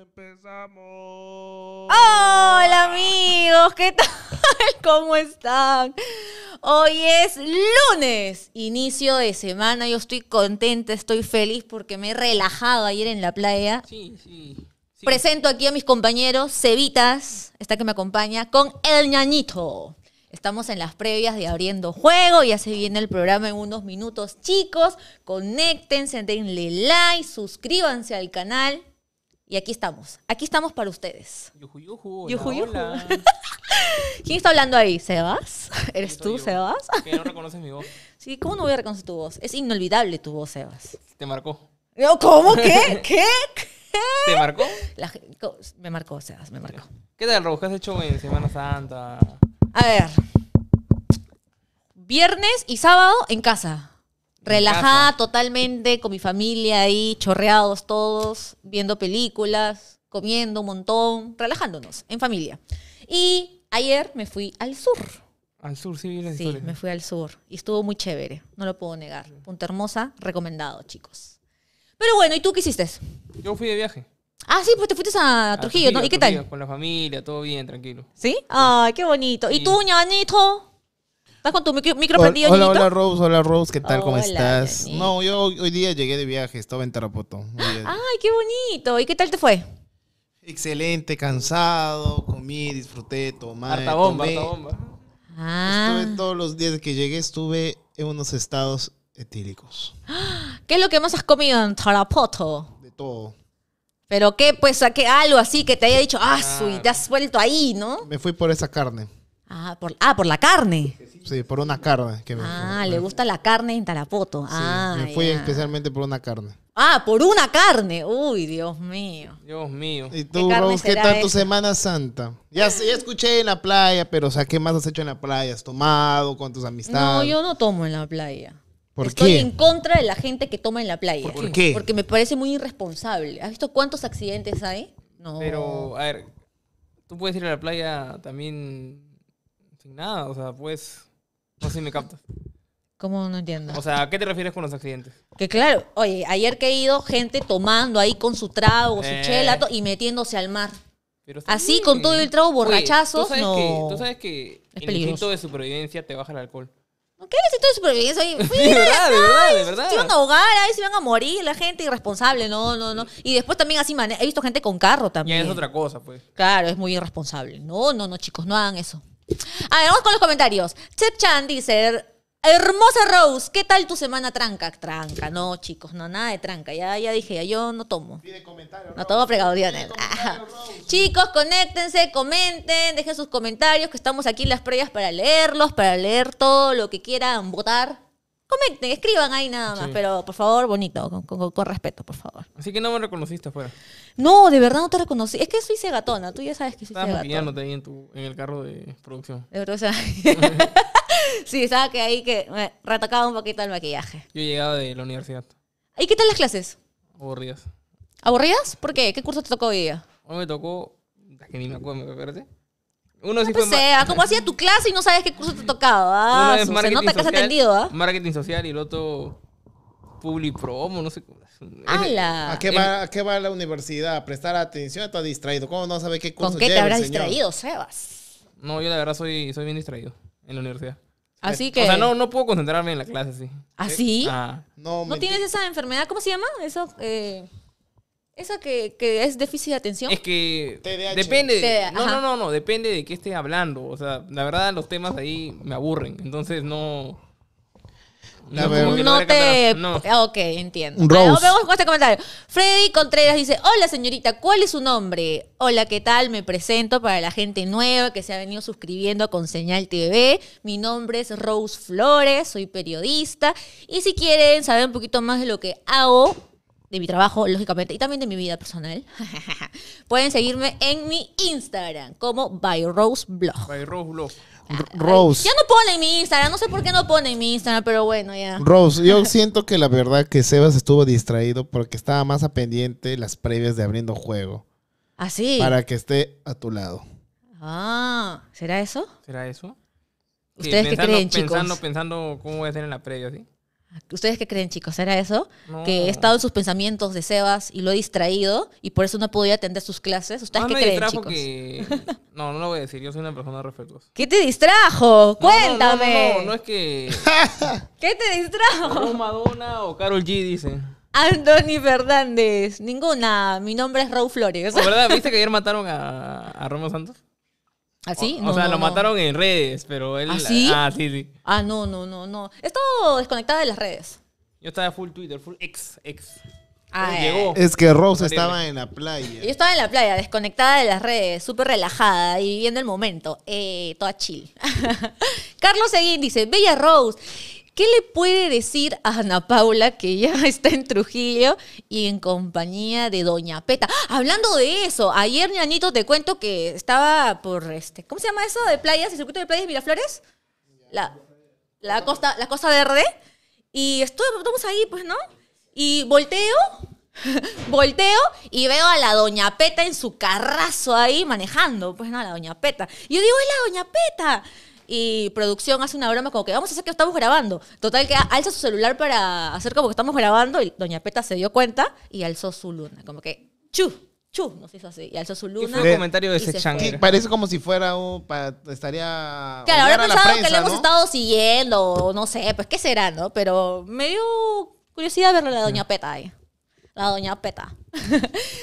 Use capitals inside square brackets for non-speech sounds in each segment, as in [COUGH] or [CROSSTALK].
Empezamos. Hola amigos, ¿qué tal? [LAUGHS] ¿Cómo están? Hoy es lunes, inicio de semana. Yo estoy contenta, estoy feliz porque me he relajado ayer en la playa. Sí, sí. Presento aquí a mis compañeros, Cevitas, esta que me acompaña, con El Ñañito. Estamos en las previas de Abriendo Juego, ya se viene el programa en unos minutos. Chicos, conéctense, denle like, suscríbanse al canal y aquí estamos. Aquí estamos para ustedes. Yuju, yuju. [LAUGHS] ¿Quién está hablando ahí? ¿Sebas? ¿Eres tú, Sebas? Que no reconoces mi voz. [LAUGHS] Sí, ¿cómo no voy a reconocer tu voz? Es inolvidable tu voz, Sebas. Te marcó. ¿Cómo? [LAUGHS] ¿Qué? ¿Qué? ¿Te marcó? me marcó, Sebas, me marcó. ¿Qué tal, Robo? ¿Qué has hecho en Semana Santa? A ver. Viernes y sábado en casa. Relajada totalmente con mi familia ahí, chorreados todos, viendo películas, comiendo un montón, relajándonos en familia. Y ayer me fui al sur. Al sur, sí, Sí, me fui al sur y estuvo muy chévere, no lo puedo negar. Punta Hermosa, recomendado, chicos. Pero bueno, ¿y tú qué hiciste? Yo fui de viaje. Ah, sí, pues te fuiste a Trujillo, ¿no? ¿Y qué tal? Con la familia, todo bien, tranquilo. ¿Sí? Ay, qué bonito. ¿Y tú, ñanito? ¿Estás con tu micro, Hola, hola Rose, hola Rose, ¿qué tal? ¿Cómo estás? No, yo hoy día llegué de viaje, estaba en Tarapoto. Ay, qué bonito. ¿Y qué tal te fue? Excelente, cansado, comí, disfruté, tomé. Harta bomba, bomba. Ah. Estuve todos los días que llegué, estuve en unos estados etílicos. [GASPS] ¿qué es lo que más has comido en Tarapoto? De todo. Pero qué, pues, saqué algo así que te haya dicho, ah, te has vuelto ahí, ¿no? Me fui por esa carne. Ah, ah por, la carne. Sí, por una carne. Que ah, le gusta la carne en Tarapoto. Sí, me ah, fui especialmente por una carne. Ah, por una carne. Uy, Dios mío. Dios mío. ¿Y tú, ¿Qué, ¿qué tal Semana Santa? Ya, escuché en la playa, pero o sea, ¿qué más has hecho en la playa? ¿Has tomado con tus amistades? No, yo no tomo en la playa. ¿Por Estoy en contra de la gente que toma en la playa. ¿Por qué? Porque me parece muy irresponsable. ¿Has visto cuántos accidentes hay? No. Pero, a ver, tú puedes ir a la playa también nada, o sea, pues, no sé si me captas. ¿Cómo no entiendo? O sea, ¿a qué te refieres con los accidentes? Que claro, oye, ayer que he ido gente tomando ahí con su trago, su eh. chela y metiéndose al mar. Así, con todo el trago borrachazos, ¿tú sabes no. Que, tú sabes que es el instinto de supervivencia te baja el alcohol. ¿Qué es de supervivencia? Oye, [LAUGHS] de verdad, de verdad, de verdad. Se iban a ahogar, ahí se iban a morir, la gente irresponsable, no, no, no. Y después también así, he visto gente con carro también. Y es otra cosa, pues. Claro, es muy irresponsable. No, no, no, chicos, no hagan eso. A ver, vamos con los comentarios. Chep dice, Hermosa Rose, ¿qué tal tu semana tranca? Tranca, no, chicos, no, nada de tranca. Ya, ya dije, ya, yo no tomo. no tomo en Chicos, conéctense, comenten, dejen sus comentarios, que estamos aquí en las previas para leerlos, para leer todo lo que quieran votar comenten, escriban ahí nada más, pero por favor, bonito, con, respeto, por favor. Así que no me reconociste afuera. No, de verdad no te reconocí. Es que soy cegatona, tú ya sabes que soy ah, cegatona. Estaba maquillándote ahí en, tu, en el carro de producción. De verdad, o sea, [LAUGHS] sí, estaba que ahí que me retocaba un poquito el maquillaje. Yo llegaba de la universidad, ¿Y qué tal las clases? aburridas. ¿Aburridas? ¿Por qué? ¿Qué curso te tocó hoy día? Hoy me tocó, que ni me acuerdo, me acuerdo. Uno sea, como hacía tu clase y no sabes qué curso te tocaba. Ah, se nota que has atendido Marketing social y el otro public promo, no sé. ¿A qué, va, ¿A qué va la universidad? ¿A prestar atención? ¿Estás distraído? ¿Cómo no sabes qué curso ¿Con qué te habrás distraído, Sebas? No, yo la verdad soy, soy bien distraído en la universidad. Así que. O sea, no, no puedo concentrarme en la clase, sí. ¿Así? ¿Ah, No, tienes esa enfermedad? ¿Cómo se llama? Eso. Eh, ¿Eso que, es déficit de atención. Es que depende. no, no, no, no, depende de qué esté hablando. O sea, la verdad los temas ahí me aburren. Entonces no. No, te. Ok, entiendo. Rose. vamos con este comentario. Freddy Contreras dice: Hola, señorita, ¿cuál es su nombre? Hola, ¿qué tal? Me presento para la gente nueva que se ha venido suscribiendo con Señal TV. Mi nombre es Rose Flores, soy periodista. Y si quieren saber un poquito más de lo que hago, de mi trabajo, lógicamente, y también de mi vida personal, [LAUGHS] pueden seguirme en mi Instagram como by Rose Blog. By Rose Blog. Rose. ya no en mi Instagram, no sé por qué no pone en mi Instagram, pero bueno, ya. Rose, yo [LAUGHS] siento que la verdad que Sebas estuvo distraído porque estaba más a pendiente las previas de abriendo juego. Así. ¿Ah, sí? para que esté a tu lado. Ah, ¿será eso? ¿Será eso? ¿Ustedes qué creen, chicos? Pensando, pensando cómo voy a hacer en la previa, ¿sí? ¿Ustedes qué creen, chicos? ¿Era eso? Que he estado en sus pensamientos de Sebas y lo he distraído y por eso no podía atender sus clases. ¿Ustedes ah, qué creen, chicos? No, no lo voy a decir. Yo soy una persona respetuosa. ¿Qué te distrajo? Cuéntame. No, no, es que... [LAUGHS] ¿Qué te distrajo? Madonna o Carol G, dice. Anthony Fernández. Ninguna. Mi nombre es Raúl Flores. [LAUGHS] ¿Viste que ayer mataron a, a Santos? ¿Así? ¿Ah, o, sea, lo mataron en redes, pero él. ¿Así? ¿Ah, ¿Ah, sí, sí. Ah, no, no, no, no. Estaba desconectada de las redes. Yo estaba full Twitter, full ex, ex. Ah, eh. Es que Rose estaba en la playa. Yo estaba en la playa, desconectada de las redes, súper relajada y viviendo el momento. Eh, toda chill. [LAUGHS] Carlos Seguín dice: Bella Rose. ¿Qué le puede decir a Ana Paula que ya [LAUGHS] está en Trujillo y en compañía de Doña Peta? Hablando de eso, ayer Nianito, te cuento que estaba por este, ¿cómo se llama eso? De playas, el circuito de playas Miraflores. La, costa, la costa verde. Y estamos ahí, pues, ¿no? Y volteo, [LAUGHS] volteo y veo a la doña Peta en su carrazo ahí manejando, pues no, la doña Peta. Y yo digo, es la doña Peta y producción hace una broma como que vamos a hacer que estamos grabando. Total que alza su celular para hacer como que estamos grabando y Doña Peta se dio cuenta y alzó su luna, como que chu. Chu, nos hizo así, y alzó su luna. Y comentario de ese Parece como si fuera un. estaría. Claro, habrá pensaba que le hemos estado siguiendo, o no sé, pues qué será, ¿no? Pero me dio curiosidad ver a la doña Peta ahí. La doña Peta. [LAUGHS]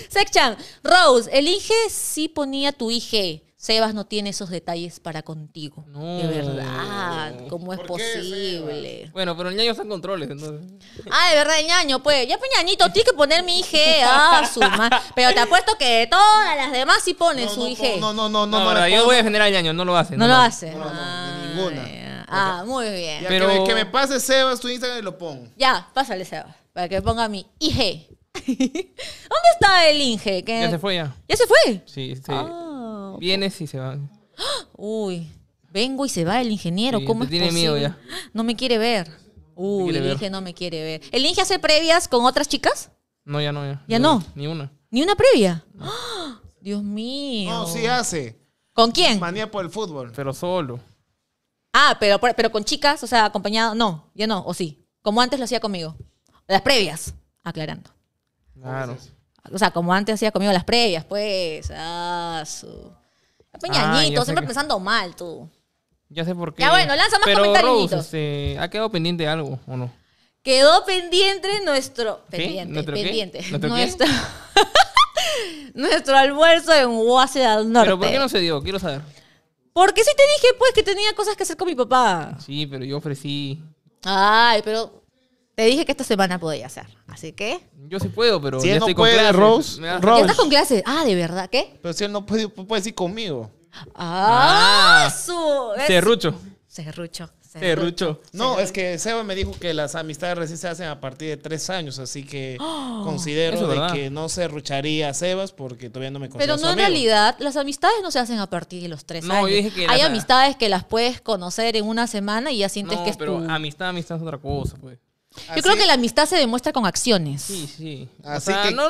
Sechan, Rose, el si sí ponía tu IG. Sebas no tiene esos detalles para contigo. No. De verdad, ¿cómo es posible? bueno, pero el ñaño está en controles, entonces. Ah, de verdad, el ñaño, pues. Ya, pues, ñañito, tienes que poner mi IG. Ah, su Pero te apuesto que todas las demás sí pones su IG. No, no, no, no. no yo voy a defender al ñaño, no lo hace. No, lo hace. No, no, ah, ninguna. Ah, muy bien. pero... que, me, que me pase Sebas tu Instagram y lo pongo. Ya, pásale, Sebas. Para que ponga mi IG. [LAUGHS] ¿Dónde está el IG? Ya se fue ya. ¿Ya se fue? Sí, sí. Ah. Vienes y se va. Uy, vengo y se va el ingeniero. ¿Cómo es tiene miedo ya. No me quiere ver. Uy, el ingeniero no me quiere ver. ¿El Inge hace previas con otras chicas? No, ya no, ya. ¿Ya no? Ni una. ¿Ni una previa? [GASPS] Dios mío. No, sí hace. ¿Con quién? Manía por el fútbol. Pero solo. Ah, pero, pero con chicas, o sea, acompañado. No, ya no, o sí. Como antes lo hacía conmigo. Las previas, aclarando. Claro. O sea, como antes hacía conmigo las previas, pues. Ah, su... Peñañito, ah, siempre pensando mal tú. Ya sé por qué. Ya bueno, lanza más Pero, comentarios. Este, ¿Ha quedado pendiente algo o no? Quedó pendiente nuestro. Pendiente, pendiente. ¿Nuestro, [LAUGHS] nuestro... almuerzo en Washington. Norte. ¿Pero por qué no se dio? Quiero saber. Porque sí te dije, pues, que tenía cosas que hacer con mi papá. Sí, pero yo ofrecí. Ay, pero te dije que esta semana podía hacer, así que... Yo sí puedo, pero ya él con Rose, Rose. estás con Ah, ¿de verdad? ¿Qué? Pero si él no puede, puede ir conmigo. Ah, ah. su... Cerrucho. Serrucho. Serrucho. No, es que Seba me dijo que las amistades recién se hacen a partir de tres años, así que [GASPS] considero que no cerrucharía a Sebas porque todavía no me conoce. Pero no en realidad, las amistades no se hacen a partir de los tres No, años. yo dije que Hay amistades que las puedes conocer en una semana y ya sientes que es pero amistad, amistad es otra cosa, pues. Yo creo que la amistad se demuestra con acciones. Sí, sí. Así o sea, que, no,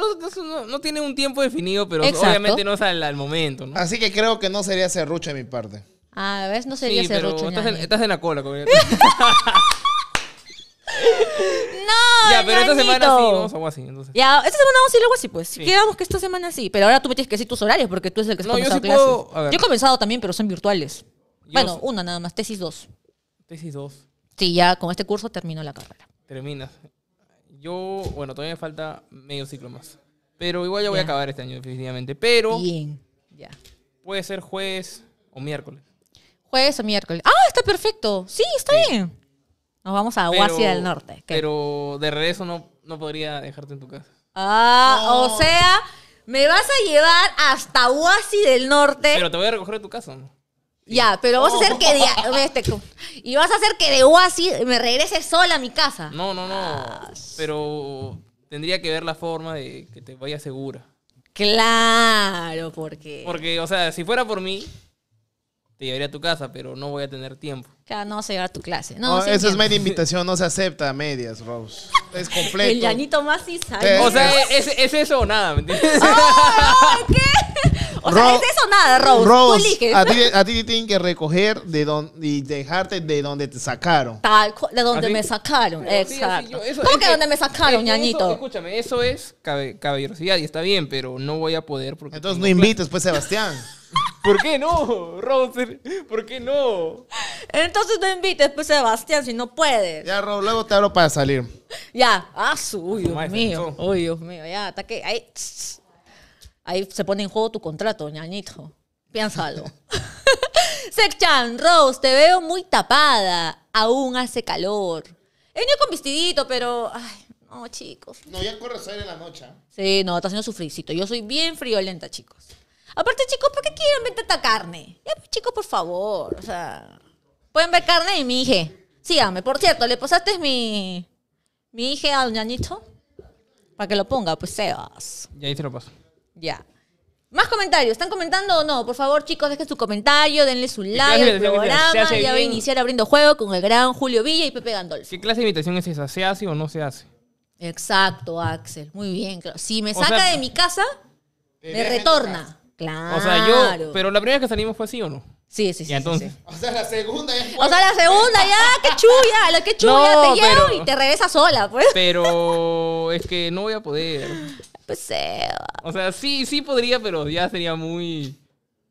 no, tiene un tiempo definido, pero obviamente no es al, momento. ¿no? Así que creo que no sería serrucho de mi parte. Ah, ¿ves? No sería sí, serrucho. Estás, en la cola, con... [LAUGHS] [LAUGHS] no, Ya, pero esta semana sí, vamos a así, Ya, esta semana vamos a ir algo así, pues. Quedamos que esta semana sí, pero ahora tú me tienes que decir tus horarios porque tú eres el que has no, comenzado clases. Yo he comenzado también, pero son virtuales. bueno, una nada más, tesis 2. Tesis 2. Sí, ya con este curso termino la carrera terminas. Yo, bueno, todavía me falta medio ciclo más. Pero igual ya voy a acabar este año, definitivamente. Pero. Bien, ya. Puede ser jueves o miércoles. Jueves o miércoles. Ah, está perfecto. Sí, está bien. Nos vamos a Huasi del Norte. Pero de regreso no, no podría dejarte en tu casa. Ah, o sea, me vas a llevar hasta Huasi del Norte. Pero te voy a recoger de tu casa, ¿no? Ya, pero vas a hacer que de, oh. este, y vas a hacer que de así me regrese sola a mi casa. No, no, no. pero tendría que ver la forma de que te vaya segura. Claro, porque. Porque, o sea, si fuera por mí, te llevaría a tu casa, pero no voy a tener tiempo. Claro, no vas a llegar a tu clase. No, es media invitación, no se acepta a medias, Rose. Es [LAUGHS] completo. El llanito más y O sea, es, eso o nada, ¿me entiendes? ¿Qué? O sea, es eso nada, Rose. Rose A ti, te tienen que recoger de donde y dejarte de donde te sacaron. Tal, de donde me sacaron, exacto. ¿Cómo que, de donde me sacaron, ñañito? escúchame, eso es caballerosidad y está bien, pero no voy a poder porque... Entonces no invites, pues, Sebastián. [LAUGHS] ¿Por qué no, Rose? ¿Por qué no? Entonces no invites, pues, Sebastián, si no puedes. Ya, Rose, luego te hablo para salir. Ya. Ah, uy, Dios mío. Uy, Dios mío, ya, hasta que... Ahí ahí se pone en juego tu contrato, ñañito. Piénsalo. [LAUGHS] Sexchan, Rose, te veo muy tapada. Aún hace calor. He venido con vestidito, pero. Ay, no, chicos. No, ya corre salir en la noche. ¿eh? Sí, no, está haciendo su Yo soy bien friolenta, chicos. Aparte, chicos, ¿por qué quieren ver tanta carne? Pues, chicos, por favor. O sea. Pueden ver carne y mi hija. Síganme. Por cierto, ¿le pasaste mi. mi hija al ñañito? Para que lo ponga, pues Sebas. Y ahí te lo paso. Ya. Más comentarios. ¿Están comentando o no? Por favor, chicos, dejen su comentario, denle su like al programa. Ya voy a iniciar abriendo juego con el gran Julio Villa y Pepe Gandolfo. ¿Qué clase de invitación es esa? ¿Se hace o no se hace? Exacto, Axel. Muy bien. Si me saca de mi casa, me retorna. Claro. O sea, yo. Pero la primera que salimos fue así o no. Sí, sí, sí. entonces. O sea, la segunda ya. O sea, la segunda, ya, qué chulla, qué chulla, te llevo y te regresa sola, pues. Pero es que no voy a poder peseba. Eh, o sea, sí, sí podría, pero ya sería muy.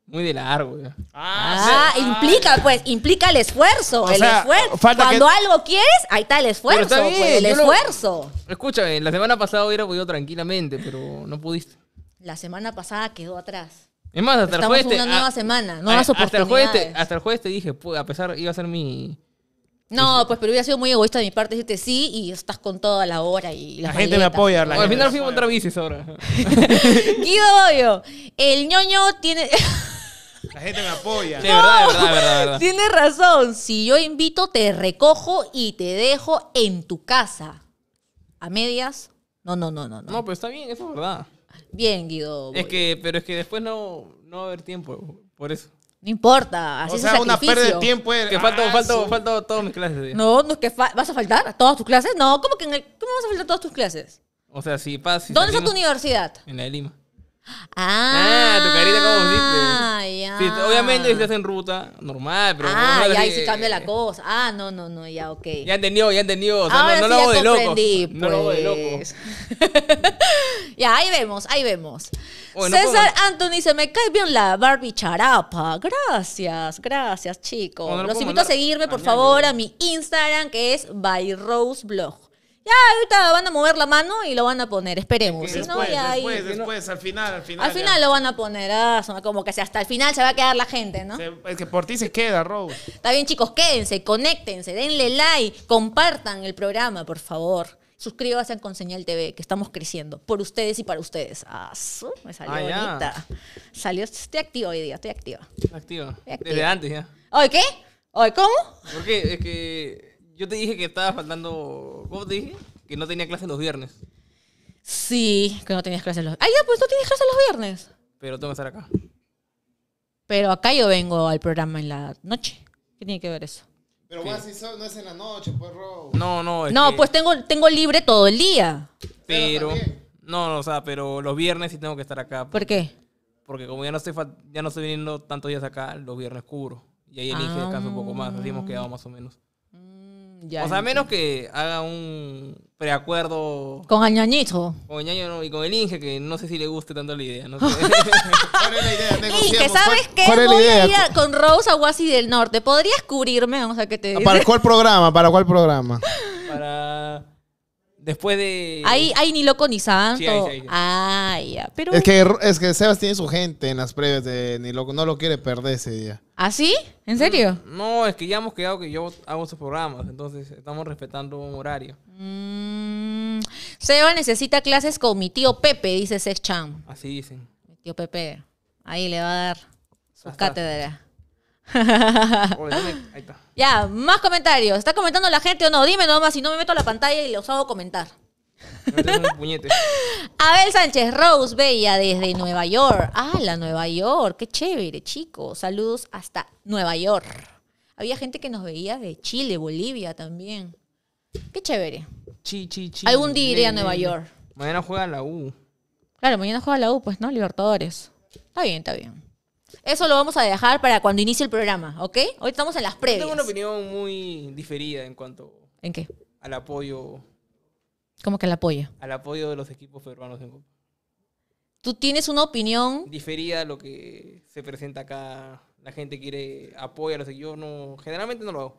Muy de largo. Ah, ah implica, ah. pues, implica el esfuerzo. el esfuerzo. Cuando algo quieres, ahí está el esfuerzo. Pues, el esfuerzo. Escúchame, eh, la semana pasada hubiera podido tranquilamente, pero no pudiste. La semana pasada quedó atrás. Es más, hasta el jueves. una nueva semana, Hasta el, jueves te... hasta el jueves te dije, a pesar, iba a ser mi, no, pues pero hubiera sido muy egoísta de mi parte decirte sí y estás con toda la hora y La, gente me apoya. al final nos fui a bicis ahora. Guido el ñoño tiene... [LAUGHS] La gente me apoya. De verdad, verdad, Tienes razón. Si yo invito, te recojo y te dejo en tu casa. ¿A medias? No, no, no, no. no. No, pero está bien, eso es verdad. Bien, Guido. Es que, pero es que después no, no va a haber tiempo por eso. No importa, así o sea, es una pérdida de tiempo. Que falta, ah, falta, todas mis clases. No, no es que vas a faltar a todas tus clases. No, ¿cómo que en el, cómo vas a faltar todas tus clases? O sea, si pasa. ¿Dónde está tu universidad? En la de Lima. Ah, ah tu carita como viste. Sí, obviamente si estás en ruta, normal, pero. Ah, ya ahí sí cambia la cosa. Ah, no, no, no, ya, ok. Ya entendió, ya entendió. Ahora no, lo hago de loco. Pues. No lo hago de loco. ya, ahí vemos, ahí vemos. César Anthony, se me cae bien la Barbie charapa. Gracias, gracias, chicos. Los invito a seguirme, por favor, a mi Instagram, que es byroseblog. Ya, ahorita van a mover la mano y lo van a poner, esperemos. después, después, al final, al final. Al final lo van a poner, ah, como que hasta el final se va a quedar la gente, ¿no? es que por ti se queda, Rose. Está bien, chicos, quédense, conéctense, denle like, compartan el programa, por favor suscríbase a Conseñal TV, que estamos creciendo por ustedes y para ustedes. Ah, me salió ah, bonita. Salió, estoy activa hoy día, estoy activa. Activa. Desde antes ya. ¿Hoy qué? ¿Hoy cómo? Porque es que yo te dije que estaba faltando, ¿cómo te dije? Que no tenía clase los viernes. Sí, que no tenías clases los... Ah, ya, pues no tienes clase los viernes. Pero tengo que estar acá. Pero acá yo vengo al programa en la noche. ¿Qué tiene que ver eso? Pero más si no es en la noche, pues, No, no. no, pues tengo, tengo libre todo el día. Pero. no, no, o sea, pero los viernes sí tengo que estar acá. Pues. ¿Por qué? Porque como ya no estoy, ya no estoy viniendo tantos días acá, los viernes cubro. Y ahí elige el ah. descanso un poco más. Así hemos quedado más o menos o sea, a menos que haga un preacuerdo. Con el ñañito. Con el ñaño y con el Inge, que no sé si le guste tanto la idea. No sé. [LAUGHS] ¿Cuál es la idea? Inge, ¿sabes qué? ¿Cuál la con Rose Aguasi del Norte. ¿Podrías cubrirme? Vamos a que te ¿Para cuál programa? ¿Para cuál programa? Para Después de. Ahí, ahí ni loco ni santo. Sí, ah, ya. Pero... Es, que, es Sebas tiene su gente en las previas de ni loco. No lo quiere perder ese día. ¿Ah, sí? ¿En serio? Mm, no, es que ya hemos quedado que yo hago sus programas. Entonces estamos respetando un horario. Sebas mm, Seba necesita clases con mi tío Pepe, dice Chan Así dicen. Mi tío Pepe. Ahí le va a dar su cátedra. Ya, más comentarios. ¿Está comentando la gente o no? Dime nomás si no me meto a la pantalla y los hago comentar. [LAUGHS] Abel Sánchez, Rose Bella desde Nueva York. Ah, la Nueva York. Qué chévere, chicos. Saludos hasta Nueva York. Había gente que nos veía de Chile, Bolivia también. Qué chévere. Chi, chi, chi. Algún día iré a Nueva York. Mañana juega la U. Claro, mañana juega la U, pues, ¿no? Libertadores. Está bien, está bien. Eso lo vamos a dejar para cuando inicie el programa, ¿ok? Hoy estamos en las previas. Yo tengo una opinión muy diferida en cuanto... ¿En qué? Al apoyo... ¿Cómo que al apoyo? Al apoyo de los equipos peruanos en Copa. ¿Tú tienes una opinión? Diferida a lo que se presenta acá. La gente quiere apoyar, Yo no, generalmente no lo hago.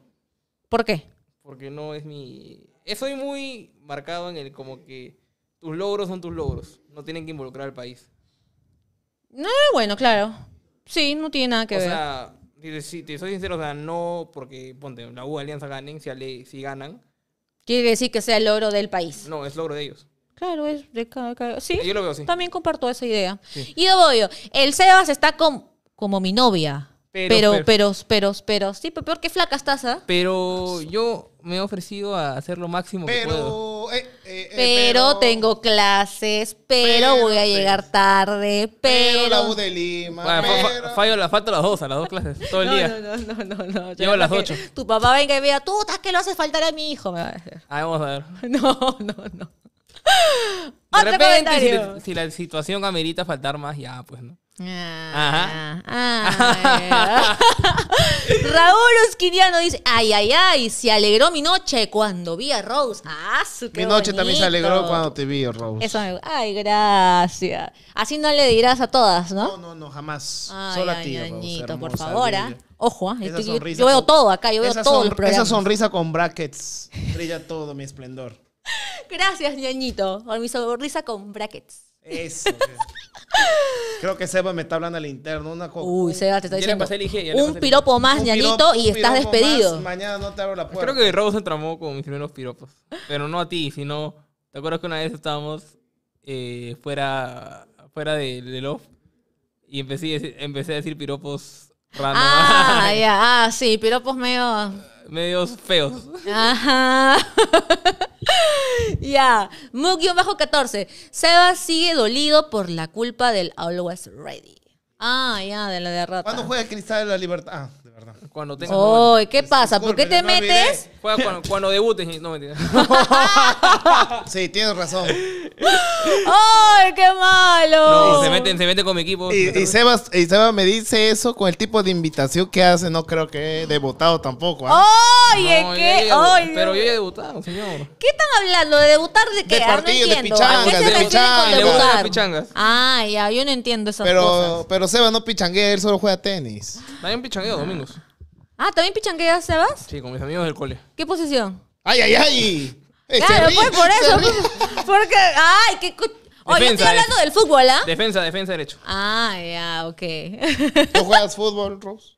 ¿Por qué? Porque no es mi... Eh, soy muy marcado en el como que tus logros son tus logros. No tienen que involucrar al país. No, bueno, claro. Sí, no tiene nada que ver. O sea, si te soy sincero, o sea, no porque, ponte, la U Alianza ganen, si, si ganan. Quiere decir que sea el logro del país. No, es logro de ellos. Claro, es de cada, Sí, yo lo veo así. También comparto esa idea. Y Y yo. el Sebas está como mi novia. Pero, pero, pero, pero, sí, pero peor que flaca estás, ¿ah? Pero yo, me he ofrecido a hacer lo máximo que puedo. Eh, eh, eh, pero, tengo clases, pero, voy a llegar tarde, pero... la U de Lima, fallo, la, las dos, a las dos clases, todo el día. No, no, no, no. no. Llego a las ocho. Tu papá venga y vea tú estás que lo haces faltar a mi hijo, a ah, vamos a ver. [LAUGHS] No, no, no. De repente, si la situación amerita faltar más, ya, pues, ¿no? Ah, ah, ah, eh. [LAUGHS] Raúl Osquiriano dice, ay, ay, ay, se alegró mi noche cuando vi a Rose. mi noche también se alegró cuando te vi, Rose. Ay, gracias. Así no le dirás a todas, ¿no? No, no, no, jamás. Solo a ti, por favor, Ojo, yo, veo todo acá, yo veo todo Esa sonrisa con brackets brilla todo mi esplendor. [LAUGHS] gracias, ñañito, por mi sonrisa con brackets. Eso. Creo que Seba me está hablando al interno. Una Uy, Seba te está diciendo. un piropo más, ñanito, y estás despedido. mañana no te la puerta. Creo que Robo se entramó con mis primeros piropos. Pero no a ti, sino. ¿Te acuerdas que una vez estábamos eh, fuera, fuera de, Love? Y empecé, empecé a decir piropos random. Ah, [LAUGHS] ya, ah, sí, piropos medio. Medios feos. Ajá. [LAUGHS] [LAUGHS] Ya, Mugio bajo 14 Seba sigue dolido por la culpa del Always Ready. Ah, ya, de la derrota. ¿Cuándo juega Cristal de la Libertad? Ah, cuando tengas. Oh, ¿qué pasa? ¿Por qué te metes? cuando, debutes. No, mentira. [LAUGHS] sí, tienes razón. ¡Ay, qué malo! se mete, se mete con mi equipo. Y, y, Sebas, y Sebas me dice eso con el tipo de invitación que hace. No creo que he debutado tampoco. ¿eh? ¿ah? ¡Oye, qué! Oye. Pero yo he debutado, señor. ¿Qué están hablando? ¿De debutar de qué? De ah, partidos, de pichangas, de pichangas. De pichangas. Ah, ya, yo no entiendo esas pero, Pero Sebas no pichanguea, él solo juega tenis. También pichangueo domingos. Ah, ¿también pichangueas, Sebas? Sí, con mis amigos del cole. ¿Qué posición? ¡Ay, ay, ay! Eh, claro, pues por eso. Pues, porque, ay, qué... Oye, estoy hablando del fútbol, ¿ah? Defensa, defensa derecho. Ah, ya, ok. ¿Tú juegas fútbol, Rose?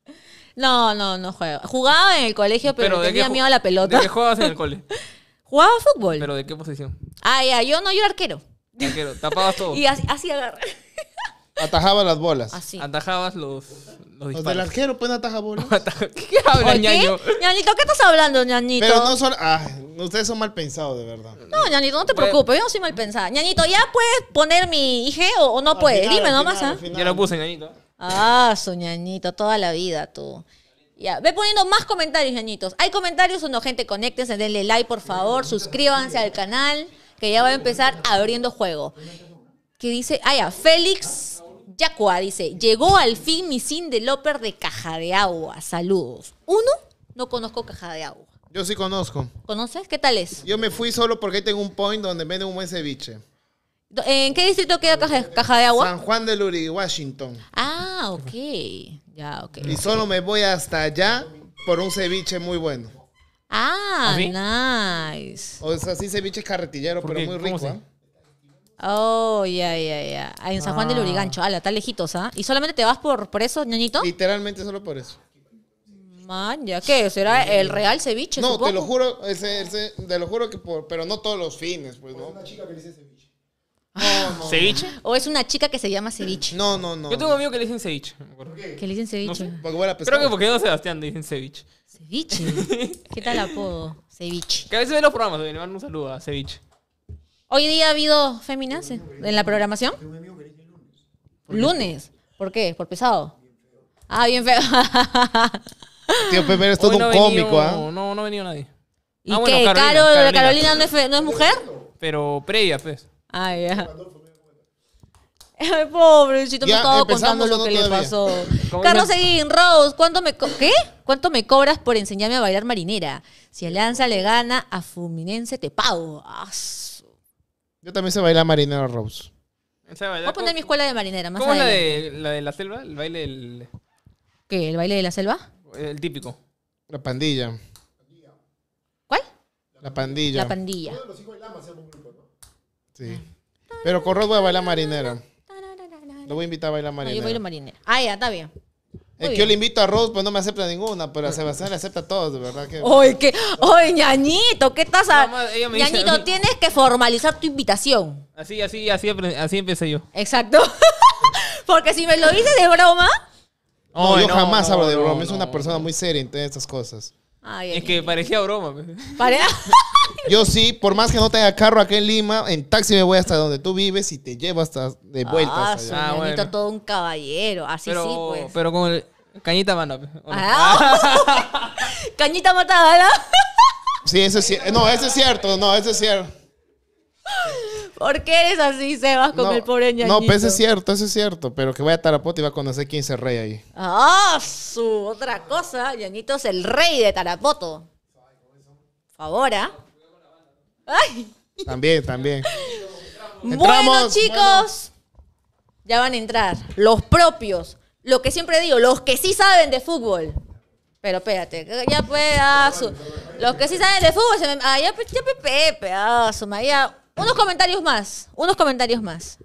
no, no, no juego. Jugaba en el colegio, pero, tenía miedo a la pelota. ¿De qué jugabas en el cole? [LAUGHS] Jugaba fútbol. ¿Pero de qué posición? Ah, ya, yo no, yo era arquero. Arquero, tapabas todo. [LAUGHS] Y así, así Atajaba las bolas. Así. Atajabas los, los Los del arquero pueden atajar bolas. [LAUGHS] ¿Qué habla, Ñañito? ñaño? Ñañito, ¿qué estás hablando, ñañito? Pero no son. Ah, ustedes son mal pensados, de verdad. No, ñañito, no te preocupes, yo no soy mal pensada. ñañito, ¿ya puedes poner mi IG o, no puedes? Dime nomás, ¿ah? Ya lo puse, ñañito. Ah, su ñañito, toda la vida tú. Ya, ve poniendo más comentarios, ñañitos. ¿Hay comentarios o no, gente? Conéctense, denle like, por favor, suscríbanse al canal, que ya va a empezar abriendo juego. ¿Qué dice, ah, ya, Félix Yacua dice, llegó al fin mi sin de Loper de Caja de Agua. Saludos. Uno, no conozco Caja de Agua. Yo sí conozco. ¿Conoces? ¿Qué tal es? Yo me fui solo porque tengo un point donde venden un buen ceviche. ¿En qué distrito queda Caja, de Agua? San Juan de Lurie, Washington. Ah, ok. Ya, ok. Y solo me voy hasta allá por un ceviche muy bueno. Ah, ¿Ah nice. O sea, sí ceviche carretillero, pero muy rico. ¿ah? Oh, ya, ya, ya. En San Juan del ah. Urigancho. Ala, está lejitos, ¿ah? ¿Y solamente te vas por, por eso, ñoñito? Literalmente solo por eso. Man, ya qué, será el real ceviche. No, te lo juro, ese- ese- te lo juro que por, pero no todos los fines, pues, ¿no? Una chica que le dice ceviche. No, no. ¿Ceviche? O es una chica que se llama ceviche. No, no, no. Yo tengo un que le dicen ceviche. ¿Qué le dicen ceviche? Creo que porque no Sebastián le dicen ceviche. Ceviche. [LAUGHS] ¿Qué tal apodo? Ceviche. Que a veces ve los programas, le mando un saludo a ceviche. Hoy día ha habido féminas en la programación. Lunes. ¿Por qué? ¿Por pesado? Ah, bien feo. [LAUGHS] Tío Pepe, es todo un cómico, ¿ah? ¿eh? No, no ha venido nadie. ¿Y ah, qué? Carolina, Carolina, no, es, mujer? Pero previa, pues. Ah, ya. Ay, Pobre, si me Ya, contando lo que le pasó. Carlos Seguín, Rose, ¿cuánto me, ¿qué? ¿cuánto me cobras por enseñarme a bailar marinera? Si Alianza le gana a Fuminense, te pago. Ah, yo también sé bailar marinero Rose. Voy a poner mi escuela de marinera más ¿Cómo es la de, la selva? ¿El baile del...? ¿Qué? ¿El baile de la selva? El típico. La pandilla. ¿Cuál? La pandilla. La pandilla. los hijos de ¿no? Sí. Pero con Rose voy a bailar marinera. Lo voy a invitar a bailar marinera. yo bailo marinera. Ah, ya, está bien. Es que yo le invito a Rose, pues no me acepta ninguna, pero a Sebastián le acepta a todos, de verdad que. ¡Ay, ñañito, ¿qué estás a... ñañito, tienes que formalizar tu invitación. Así, así, así, empecé yo. Exacto. [LAUGHS] Porque si me lo dices de broma, No, yo jamás hablo de broma. es una persona muy seria en todas estas cosas es que parecía broma. Pues. [LAUGHS] Yo sí, por más que no tenga carro aquí en Lima, en taxi me voy hasta donde tú vives y te llevo hasta de vuelta. Ah, ah todo un caballero, así sí, pues. Pero con el cañita manda. Pues, ah. ah. [LAUGHS] cañita matada, ¿verdad? Sí, eso es cierto. No, eso es cierto, no, eso es [LAUGHS] cierto. ¿Por qué eres así, Sebas, con el pobre ñañito? No, pues es cierto, eso es cierto. Pero que vaya a Tarapoto y va a conocer quién es el rey ahí. Ah, su otra cosa. ñañito es el rey de Tarapoto. Favora. Ay. También, también. bueno, chicos. Ya van a entrar. Los propios. Lo que siempre digo, los que sí saben de fútbol. Pero espérate, ya pues, los que sí saben de fútbol, se me, ah, ya, pepe, ah, su, unos comentarios más. Unos comentarios más.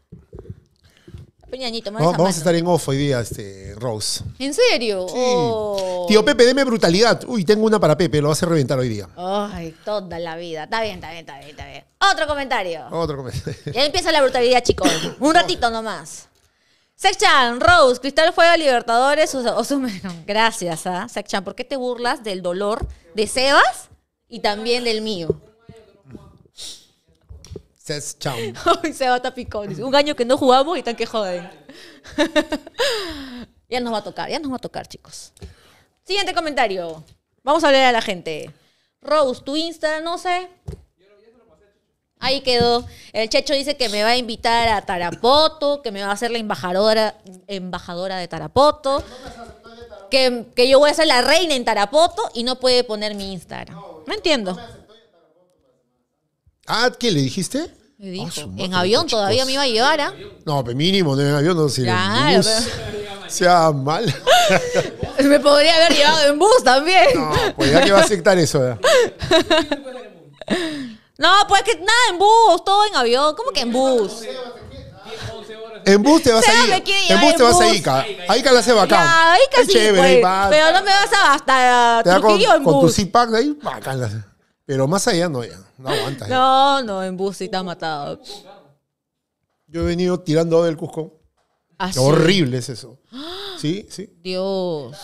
Peñañito, más vamos a estar en off hoy día, este, Rose. ¿En serio? Sí. Oh. Tío Pepe, deme brutalidad. Uy, tengo una para Pepe, lo vas a reventar hoy día. Ay, toda la vida. Está bien, está bien, está bien, está bien. Otro comentario. Otro comentario. [LAUGHS] Ya empieza la brutalidad, chicos. Un ratito nomás. sexchan Rose, Cristal Fuego, Libertadores o, [LAUGHS] Gracias, ¿ah? ¿por qué te burlas del dolor de Sebas y también del mío? [LAUGHS] se va a Un año que no jugamos y tan que joden. [LAUGHS] ya nos va a tocar, ya nos va a tocar, chicos. Siguiente comentario. Vamos a hablar a la gente. Rose, tu Insta, no sé. Ahí quedó. El Checho dice que me va a invitar a Tarapoto, que me va a hacer la embajadora, embajadora de Tarapoto. Que, yo voy a ser la reina en Tarapoto y no puede poner mi Instagram. No, entiendo. ah, ¿qué le dijiste? Me dijo. Ah, en avión todavía me iba a llevar, ¿ah? No, pues mínimo, en avión no sirve. Claro, pero... Sea mal. [LAUGHS] me podría haber llevado en bus también. No, pues ya que va a aceptar eso. ¿eh? no, pues que nada en bus, todo en avión. ¿Cómo que en bus? En bus te vas a ir. En bus te vas a ir, ahí que la hace bacán. Ica es chévere, pues. Pero no me vas a bastar, Te da con, en con tu zipac ahí, bacán pero más allá no, ya. No aguantas. ya. No, no, en bus sí te matado. Yo he venido tirando del Cusco. Así. Ah, horrible es eso. Sí, sí. Dios.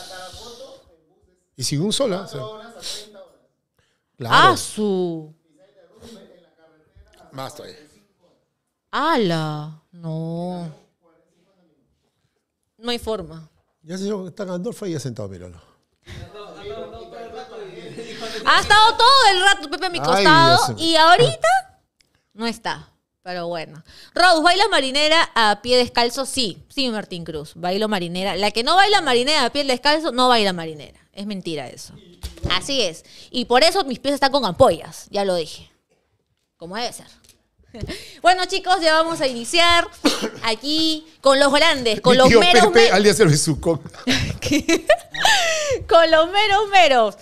Y sin un sola. Ah, claro. su. Más todavía. ¡Hala! No. No hay forma. Ya se yo, está Gandolfo ahí sentado, míralo. Ha estado todo el rato Pepe a mi costado y ahorita no está. Pero bueno. Rose, ¿baila marinera a pie descalzo? Sí, sí, Martín Cruz. Bailo marinera. La que no baila marinera a pie descalzo, no baila marinera. Es mentira eso. Así es. Y por eso mis pies están con ampollas, ya lo dije. Como debe ser. [LAUGHS] Bueno, chicos, ya vamos a iniciar aquí con los grandes, con los meros Pepe, día su con, con los meros meros.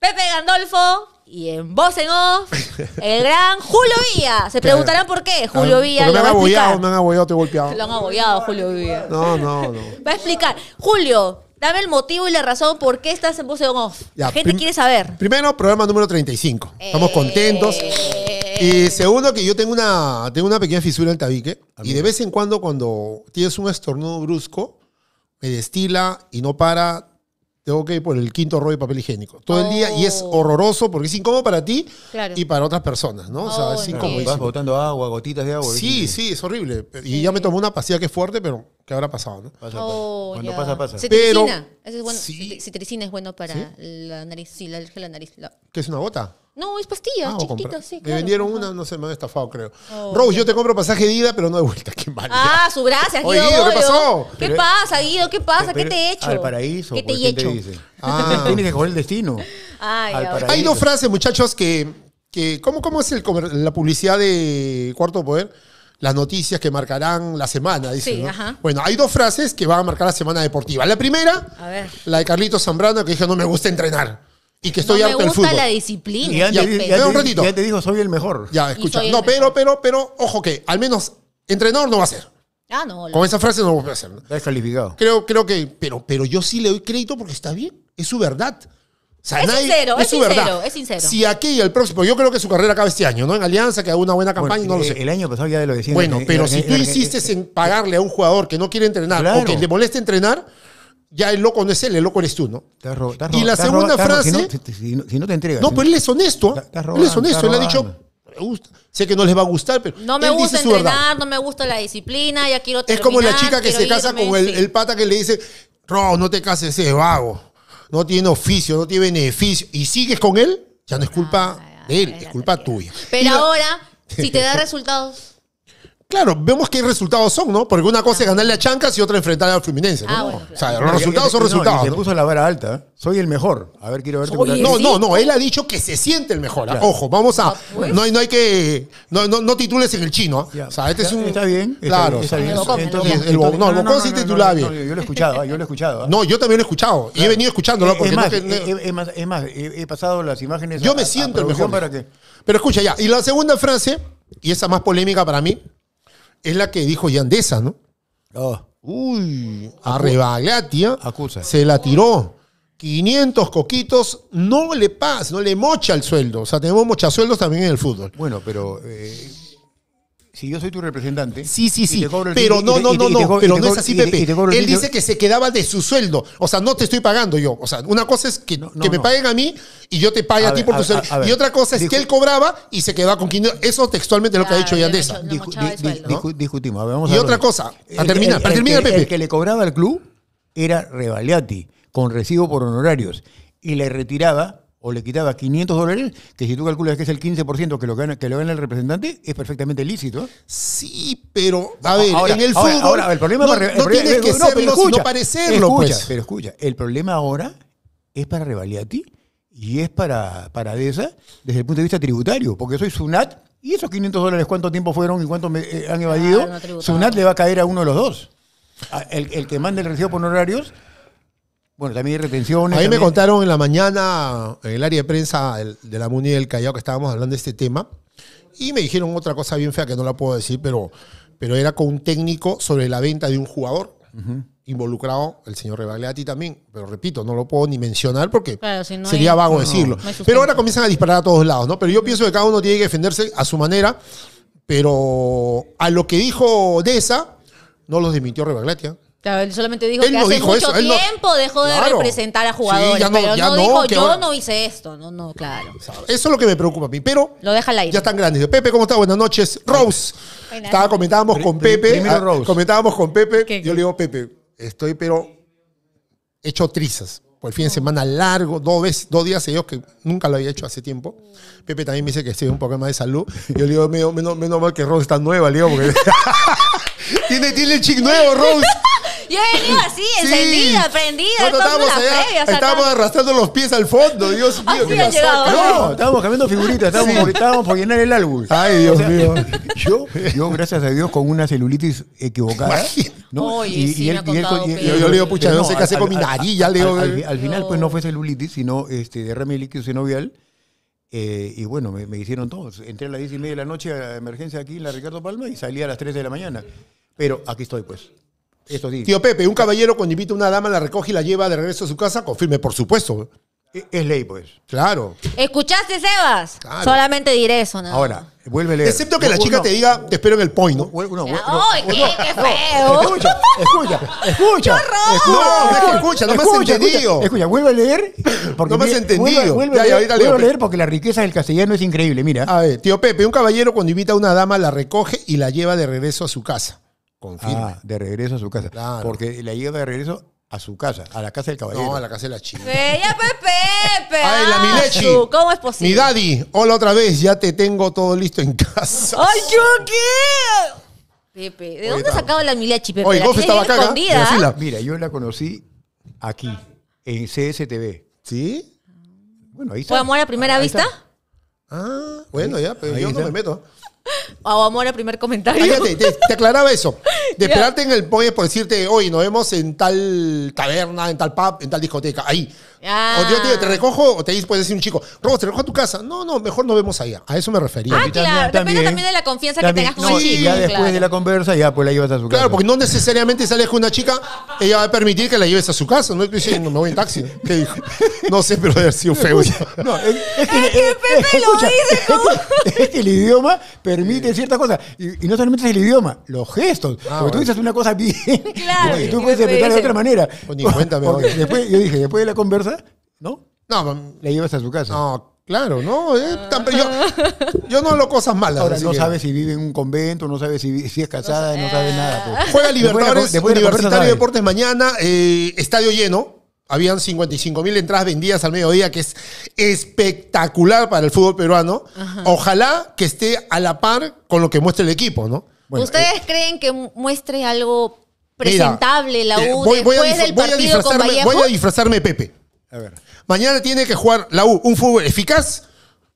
Pepe Gandolfo y en voz en off, [LAUGHS] el gran Julio Villa. Se preguntarán por qué. Julio Villa. Porque me han abollado, me han abollado, te he golpeado. Lo han abollado, Julio Villa. No, no, no. Va a explicar. Julio, dame el motivo y la razón por qué estás en voz en off. la gente quiere saber. Primero, programa número 35. Estamos contentos. Eh. Y segundo, que yo tengo una, tengo una pequeña fisura en el tabique. Y de vez en cuando, cuando tienes un estornudo brusco, me destila y no para Ok, por el quinto rollo de papel higiénico. Todo el día y es oh. horroroso porque es incómodo para ti y para otras personas, ¿no? O sea, es oh, incómodo. Vas botando agua, gotitas de agua. Sí, sí, es horrible. Y ya me tomó una pastilla que es fuerte, pero que habrá pasado? ¿no? Oh, Cuando pasa, pasa. citricina. es bueno. Citricina es bueno para la nariz. Sí, la alergia la nariz. ¿Qué es una gota? No, es pastilla, Es ah, sí, Me vendieron una, no sé, me han estafado, creo. Oh, Rose, yo te compro pasaje de ida, pero no de vuelta. Qué mal. Ah, [LAUGHS] su gracias, Guido. ¿qué pasó? ¿Qué pasa, Guido? ¿Qué pasa? ¿Qué te he hecho? Al paraíso. ¿Qué te he hecho? Te ah. Tienes que coger el destino. Ay, al paraíso. Hay dos frases, muchachos, que... que ¿cómo, ¿Cómo es el, la publicidad de Cuarto Poder? las noticias que marcarán la semana, dice. Sí, Bueno, hay dos frases que van a marcar la semana deportiva. La primera, la de Carlito Zambrano, que dijo, no me gusta entrenar. Y que estoy no harto fútbol. Me gusta la disciplina. ya, eh, un ratito. te digo soy el mejor. Ya, escucha. No, pero, pero, pero, ojo que, al menos entrenador no va a ser. Ah, no. Con esa frase no va a ser. hacer. Descalificado. Creo, creo que. Pero, pero yo sí le doy crédito porque está bien. Es su verdad sea, es, nadie, sincero, es, sincero, verdad. es, sincero, Si aquí y el próximo, yo creo que su carrera acaba este año, ¿no? En Alianza, que haga una buena campaña, no lo sé. El año pasado ya lo decían. Bueno, pero si tú insistes eh, en pagarle a un jugador que no quiere entrenar o que le molesta entrenar, ya el loco no es él, el loco eres tú, ¿no? y la segunda frase. Si no, te entrega No, pero él es honesto. él es honesto. Él ha dicho. Sé que no les va a gustar, pero. No me gusta entrenar, no me gusta la disciplina, ya quiero terminar, Es como la chica que se casa con el, pata que le dice: Ro, no te cases, ese vago no tiene oficio, no tiene beneficio y sigues con él, ya no es culpa ah, de él, es culpa tuya. Pero ahora, [LAUGHS] si te da resultados. Claro, vemos qué resultados son, ¿no? Porque una cosa es ganarle a Chancas y otra enfrentar al Fluminense. ¿no? Ah, o sea, los resultados son resultados. No, se puso la vara alta. ¿eh? Soy el mejor. A ver, quiero verte. no, no, no. Él ha dicho que se siente el mejor. Ojo, vamos a. Ah, pues. No, no hay que. No, no, no titules en el chino. ¿eh? O sea, este es un. Está bien. claro. el, no, el Bocón sí titulaba bien. Yo lo he escuchado. ¿eh? Yo lo he escuchado. ¿eh? No, yo también lo he escuchado. Y he venido escuchándolo. Porque es, más, es, más, he, pasado las imágenes. Yo me siento el mejor. Pero escucha ya. Y la segunda frase, y esa más polémica para mí es la que dijo Yandesa, ¿no? Oh. Uy, a Acusa. se la tiró. 500 coquitos, no le pasa, no le mocha el sueldo. O sea, tenemos mochasueldos también en el fútbol. Bueno, pero eh, si yo soy tu representante. Sí, sí, sí. Pero no, no, no, no. Pero no es así, Pepe. Él dice que se quedaba de su sueldo. O sea, no te estoy pagando yo. O sea, una cosa es que, que me paguen a mí y yo te pague a, ti por tu sueldo. y otra cosa es que él cobraba y se quedaba con quien Eso textualmente es lo que ha dicho Yandesa. Discutimos. y otra cosa. Para terminar, Pepe. El que le cobraba al club era Revaliati, con recibo por honorarios. Y le retiraba o le quitaba 500 dólares, que si tú calculas que es el 15% que lo gana, que lo gana el representante, es perfectamente lícito. Sí, pero a ver, en el fútbol ahora, el problema no, para, tienes no, parecerlo, Pero escucha, el problema ahora es para Revaliati y es para, para desde el punto de vista tributario, porque soy SUNAT y esos 500 dólares, ¿cuánto tiempo fueron y cuánto me, eh, han evadido? Ah, SUNAT le va a caer a uno de los dos. Ah, el, el que manda el recibo por honorarios bueno, también hay retenciones. A me contaron en la mañana, en el área de prensa de la MUNI del Callao, que estábamos hablando de este tema, y me dijeron otra cosa bien fea que no la puedo decir, pero, pero era con un técnico sobre la venta de un jugador. Involucrado el señor Rebagliati también, pero repito, no lo puedo ni mencionar porque sería vago decirlo. pero ahora comienzan a disparar a todos lados, ¿no? Pero yo pienso que cada uno tiene que defenderse a su manera, pero a lo que dijo Deza, no los dimitió Rebagliati. Él solamente dijo que hace mucho tiempo dejó de representar a jugadores. pero no, dijo, yo no hice esto. No, no, claro. Eso es lo que me preocupa a mí. Pero. Lo deja la Ya están grandes. Pepe, ¿cómo está? Buenas noches. Rose. Estaba, ah, comentábamos con Pepe. Comentábamos con Pepe. Yo le digo, Pepe, estoy pero hecho trizas. Por el fin de semana largo, dos, veces, dos días seguidos que nunca lo había hecho hace tiempo. Pepe también me dice que estoy un poco más de salud. Yo le digo, menos, menos mal que Rose está nueva, le digo, porque. [LAUGHS] tiene, tiene el chic nuevo, Rose. Yo he venido así, encendida, prendida. estábamos allá, estábamos arrastrando los pies al fondo, Dios mío. No, estábamos cambiando figuritas, estábamos, por, llenar el álbum. Ay, Dios mío. [LAUGHS] Yo, yo, gracias a Dios, con una celulitis equivocada. ¿no? y, y, él, y yo, le digo, pucha, no sé qué con mi nariz, eh". al, final, pues no fue celulitis, sino este, derrame líquido sinovial. Eh, y bueno, me, me, hicieron todos. Entré a las 10 y media de la noche a emergencia aquí en la Ricardo Palma y salí a las 3 de la mañana. Pero aquí estoy, pues. Tío Pepe, un caballero cuando invita a una dama, la recoge y la lleva de regreso a su casa, confirme, por supuesto. E-, es, ley, pues. Claro. ¿Escuchaste, Sebas? Solamente diré eso, ¿no? Ahora, vuelve a leer. Excepto que la chica te diga, te espero en el point, ¿no? No, ay qué, feo! Escucha, escucha, escucha. ¡Qué No, escucha, no me has entendido. escucha, vuelve a leer. Porque No me entendido. Vuelve, a, pues. leer, porque la riqueza del castellano es increíble, mira. A ver, tío Pepe, un caballero cuando invita a una dama, la recoge y la lleva de regreso a su casa. Confirma, ah, de regreso a su casa. Porque le llega de regreso a su casa, a la casa del caballero. No, a la casa de la chica. Ella Pepe, Ay, la Milechi. ¿Cómo es posible? Mi daddy, hola otra vez, ya te tengo todo listo en casa. Ay, yo qué. Pepe, ¿de dónde sacaba sacado la Milechi, Pepe? Oye, vos estaba acá, ¿ah? escondida. mira, yo la conocí aquí, en CSTV. ¿Sí? Bueno, ahí está. ¿Fue amor a primera vista? Ah, bueno, ya, pero pues, yo no me meto. O amor el primer comentario. Cállate, te, aclaraba eso. De [LAUGHS] esperarte en el pollo por decirte, hoy nos vemos en tal taberna, en tal pub, en tal discoteca. Ahí. Ah. O te, recojo, o te puedes decir un chico, Robos, te recojo a tu casa. No, no, mejor nos vemos allá. A eso me refería. Ah, claro, depende también de la confianza que tengas con no, chica Ya después de la conversa, ya pues la llevas a su casa. Claro, porque no necesariamente sales con una chica, ella va a permitir que la lleves a su casa. No dice, no me voy en taxi. ¿Qué dijo? No sé, pero debe sido feo. [LAUGHS] No, es, que, Pepe dice el idioma permite ciertas cosas. Y, no solamente es el idioma, los gestos. Ah, porque tú dices una cosa bien y tú puedes interpretar de otra manera. Pues ni [LAUGHS] Después, yo dije, después de la conversa, ¿No? No, pues, le llevas a su casa. No, claro, ¿no? Eh, ah. yo, no hablo cosas malas. Ahora, no sabe si vive en un convento, no sabe si, es casada, no, sabe nada. Pues. [LAUGHS] Juega Libertadores, Universitario Deportes mañana, eh, estadio lleno. Habían 55 mil entradas vendidas al mediodía, que es espectacular para el fútbol peruano. Ojalá que esté a la par con lo que muestra el equipo, ¿no? ¿Ustedes eh, creen que muestre algo presentable la U después del Voy a disfrazarme Pepe. A ver. Mañana tiene que jugar la U un fútbol eficaz,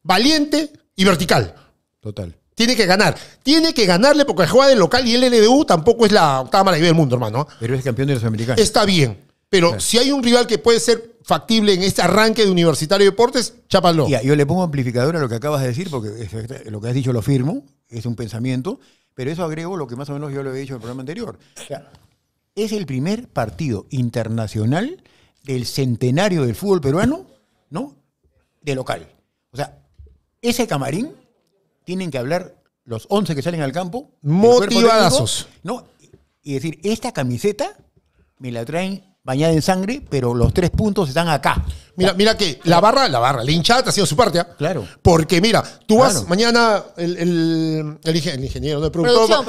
valiente y vertical. Total. Tiene que ganar. Tiene que ganarle porque juega de local y el LDU tampoco es la octava maravilla del mundo, hermano. Pero es campeón de los americanos. Está bien. Pero si hay un rival que puede ser factible en este arranque de Universitario de Deportes, chápalo. Ya, yo le pongo amplificador a lo que acabas de decir, porque lo que has dicho lo firmo, es un pensamiento, pero eso agrego lo que más o menos yo le he dicho en el programa anterior. es el primer partido internacional del centenario del fútbol peruano, ¿no? De local. O sea, ese camarín tienen que hablar los 11 que salen al campo. motivados, ¿no? Y decir, esta camiseta me la traen bañada en sangre, pero los tres puntos están acá. Mira, mira que la barra, la barra, la hinchada ha sido su parte. ¿ah? Claro. Porque mira, tú vas mañana, el, el, el, ingeniero, el productor,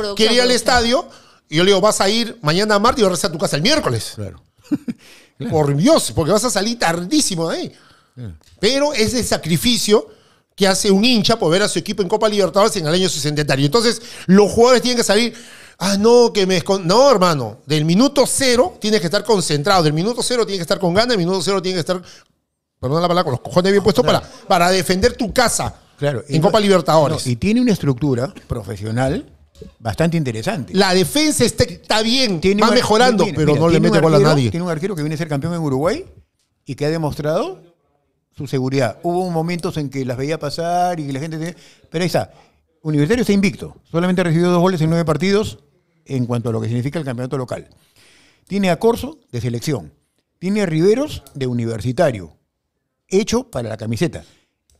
estadio, y yo le digo, vas a ir mañana martes y vas a a tu casa el miércoles. Claro. [LAUGHS] Por Dios, porque vas a salir tardísimo de ahí. Eh. Pero es el sacrificio que hace un hincha por ver a su equipo en Copa Libertadores en el año 60. Y entonces los jugadores tienen que salir. Ah, no, que me No, hermano. Del minuto cero tienes que estar concentrado. Del minuto cero tienes que estar con ganas. Del minuto cero tienes que estar, perdón la palabra, con los cojones bien puestos para, para defender tu casa. En Copa Libertadores. y tiene una estructura profesional bastante interesante. La defensa está, bien, va mejorando, pero no le mete gol a nadie. Tiene un arquero que viene a ser campeón en Uruguay y que ha demostrado su seguridad. Hubo momentos en que las veía pasar y la gente Pero ahí está. Universitario está invicto. Solamente ha recibido dos goles en nueve partidos en cuanto a lo que significa el campeonato local. Tiene a Corso de selección. Tiene a Riveros de universitario. Hecho para la camiseta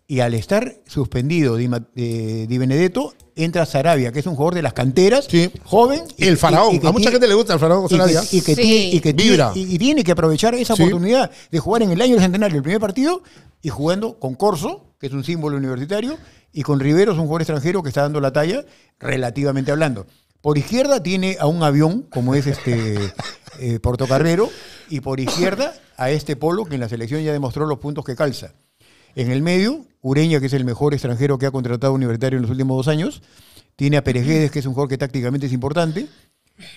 y al estar suspendido eh, Di, Benedetto, entra Sarabia, que es un jugador de las canteras, joven. Y, el faraón. a mucha gente le gusta el faraón Y que, y que Tiene, que aprovechar esa oportunidad de jugar en el año del centenario el primer partido y jugando con Corso, que es un símbolo universitario, y con Riveros, un jugador extranjero que está dando la talla, relativamente hablando. Por izquierda tiene a un avión, como es este [LAUGHS] eh, Portocarrero, y por izquierda a este polo que en la selección ya demostró los puntos que calza. En el medio Ureña, que es el mejor extranjero que ha contratado Universitario en los últimos dos años. Tiene a Pérez Guedes, que es un jugador que tácticamente es importante.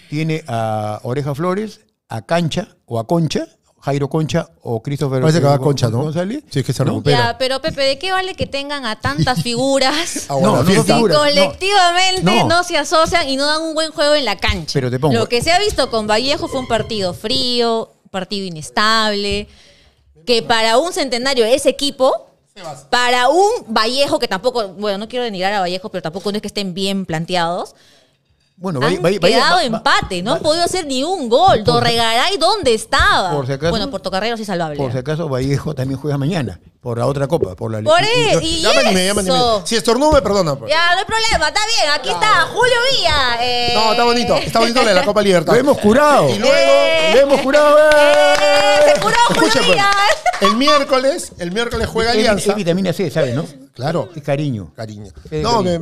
Tiene a Oreja Flores, a Cancha o a Concha, Jairo Concha o Christopher Parece que va Concha, ¿no? Sí, que se pero Pepe, ¿de qué vale que tengan a tantas figuras? si colectivamente no. se asocian y no dan un buen juego en la cancha. Lo que se ha visto con Vallejo fue un partido frío, partido inestable, que para un centenario ese equipo para un Vallejo, que tampoco, bueno, no quiero denigrar a Vallejo, pero tampoco no es que estén bien planteados. Bueno, Han quedado empate, no han podido hacer ni un gol. regaláis ¿dónde estaba? Por si acaso, bueno, Portocarrero sí salvable. Por si acaso, Vallejo también juega mañana, por la otra copa, por la Por eso, y, Si estornudo, me perdona. Pues. Ya, no hay problema, está bien, aquí está, Julio Villa. Eh. No, está bonito, está bonito la, Copa Libertad. Lo hemos curado. Y luego, eh. lo hemos curado. Eh. eh. Se curó Julio Escucha, pues, el miércoles, el miércoles juega Díaz. Alianza. Es vitamina C, ¿sabes, no? Claro. Es cariño. Cariño. no, me,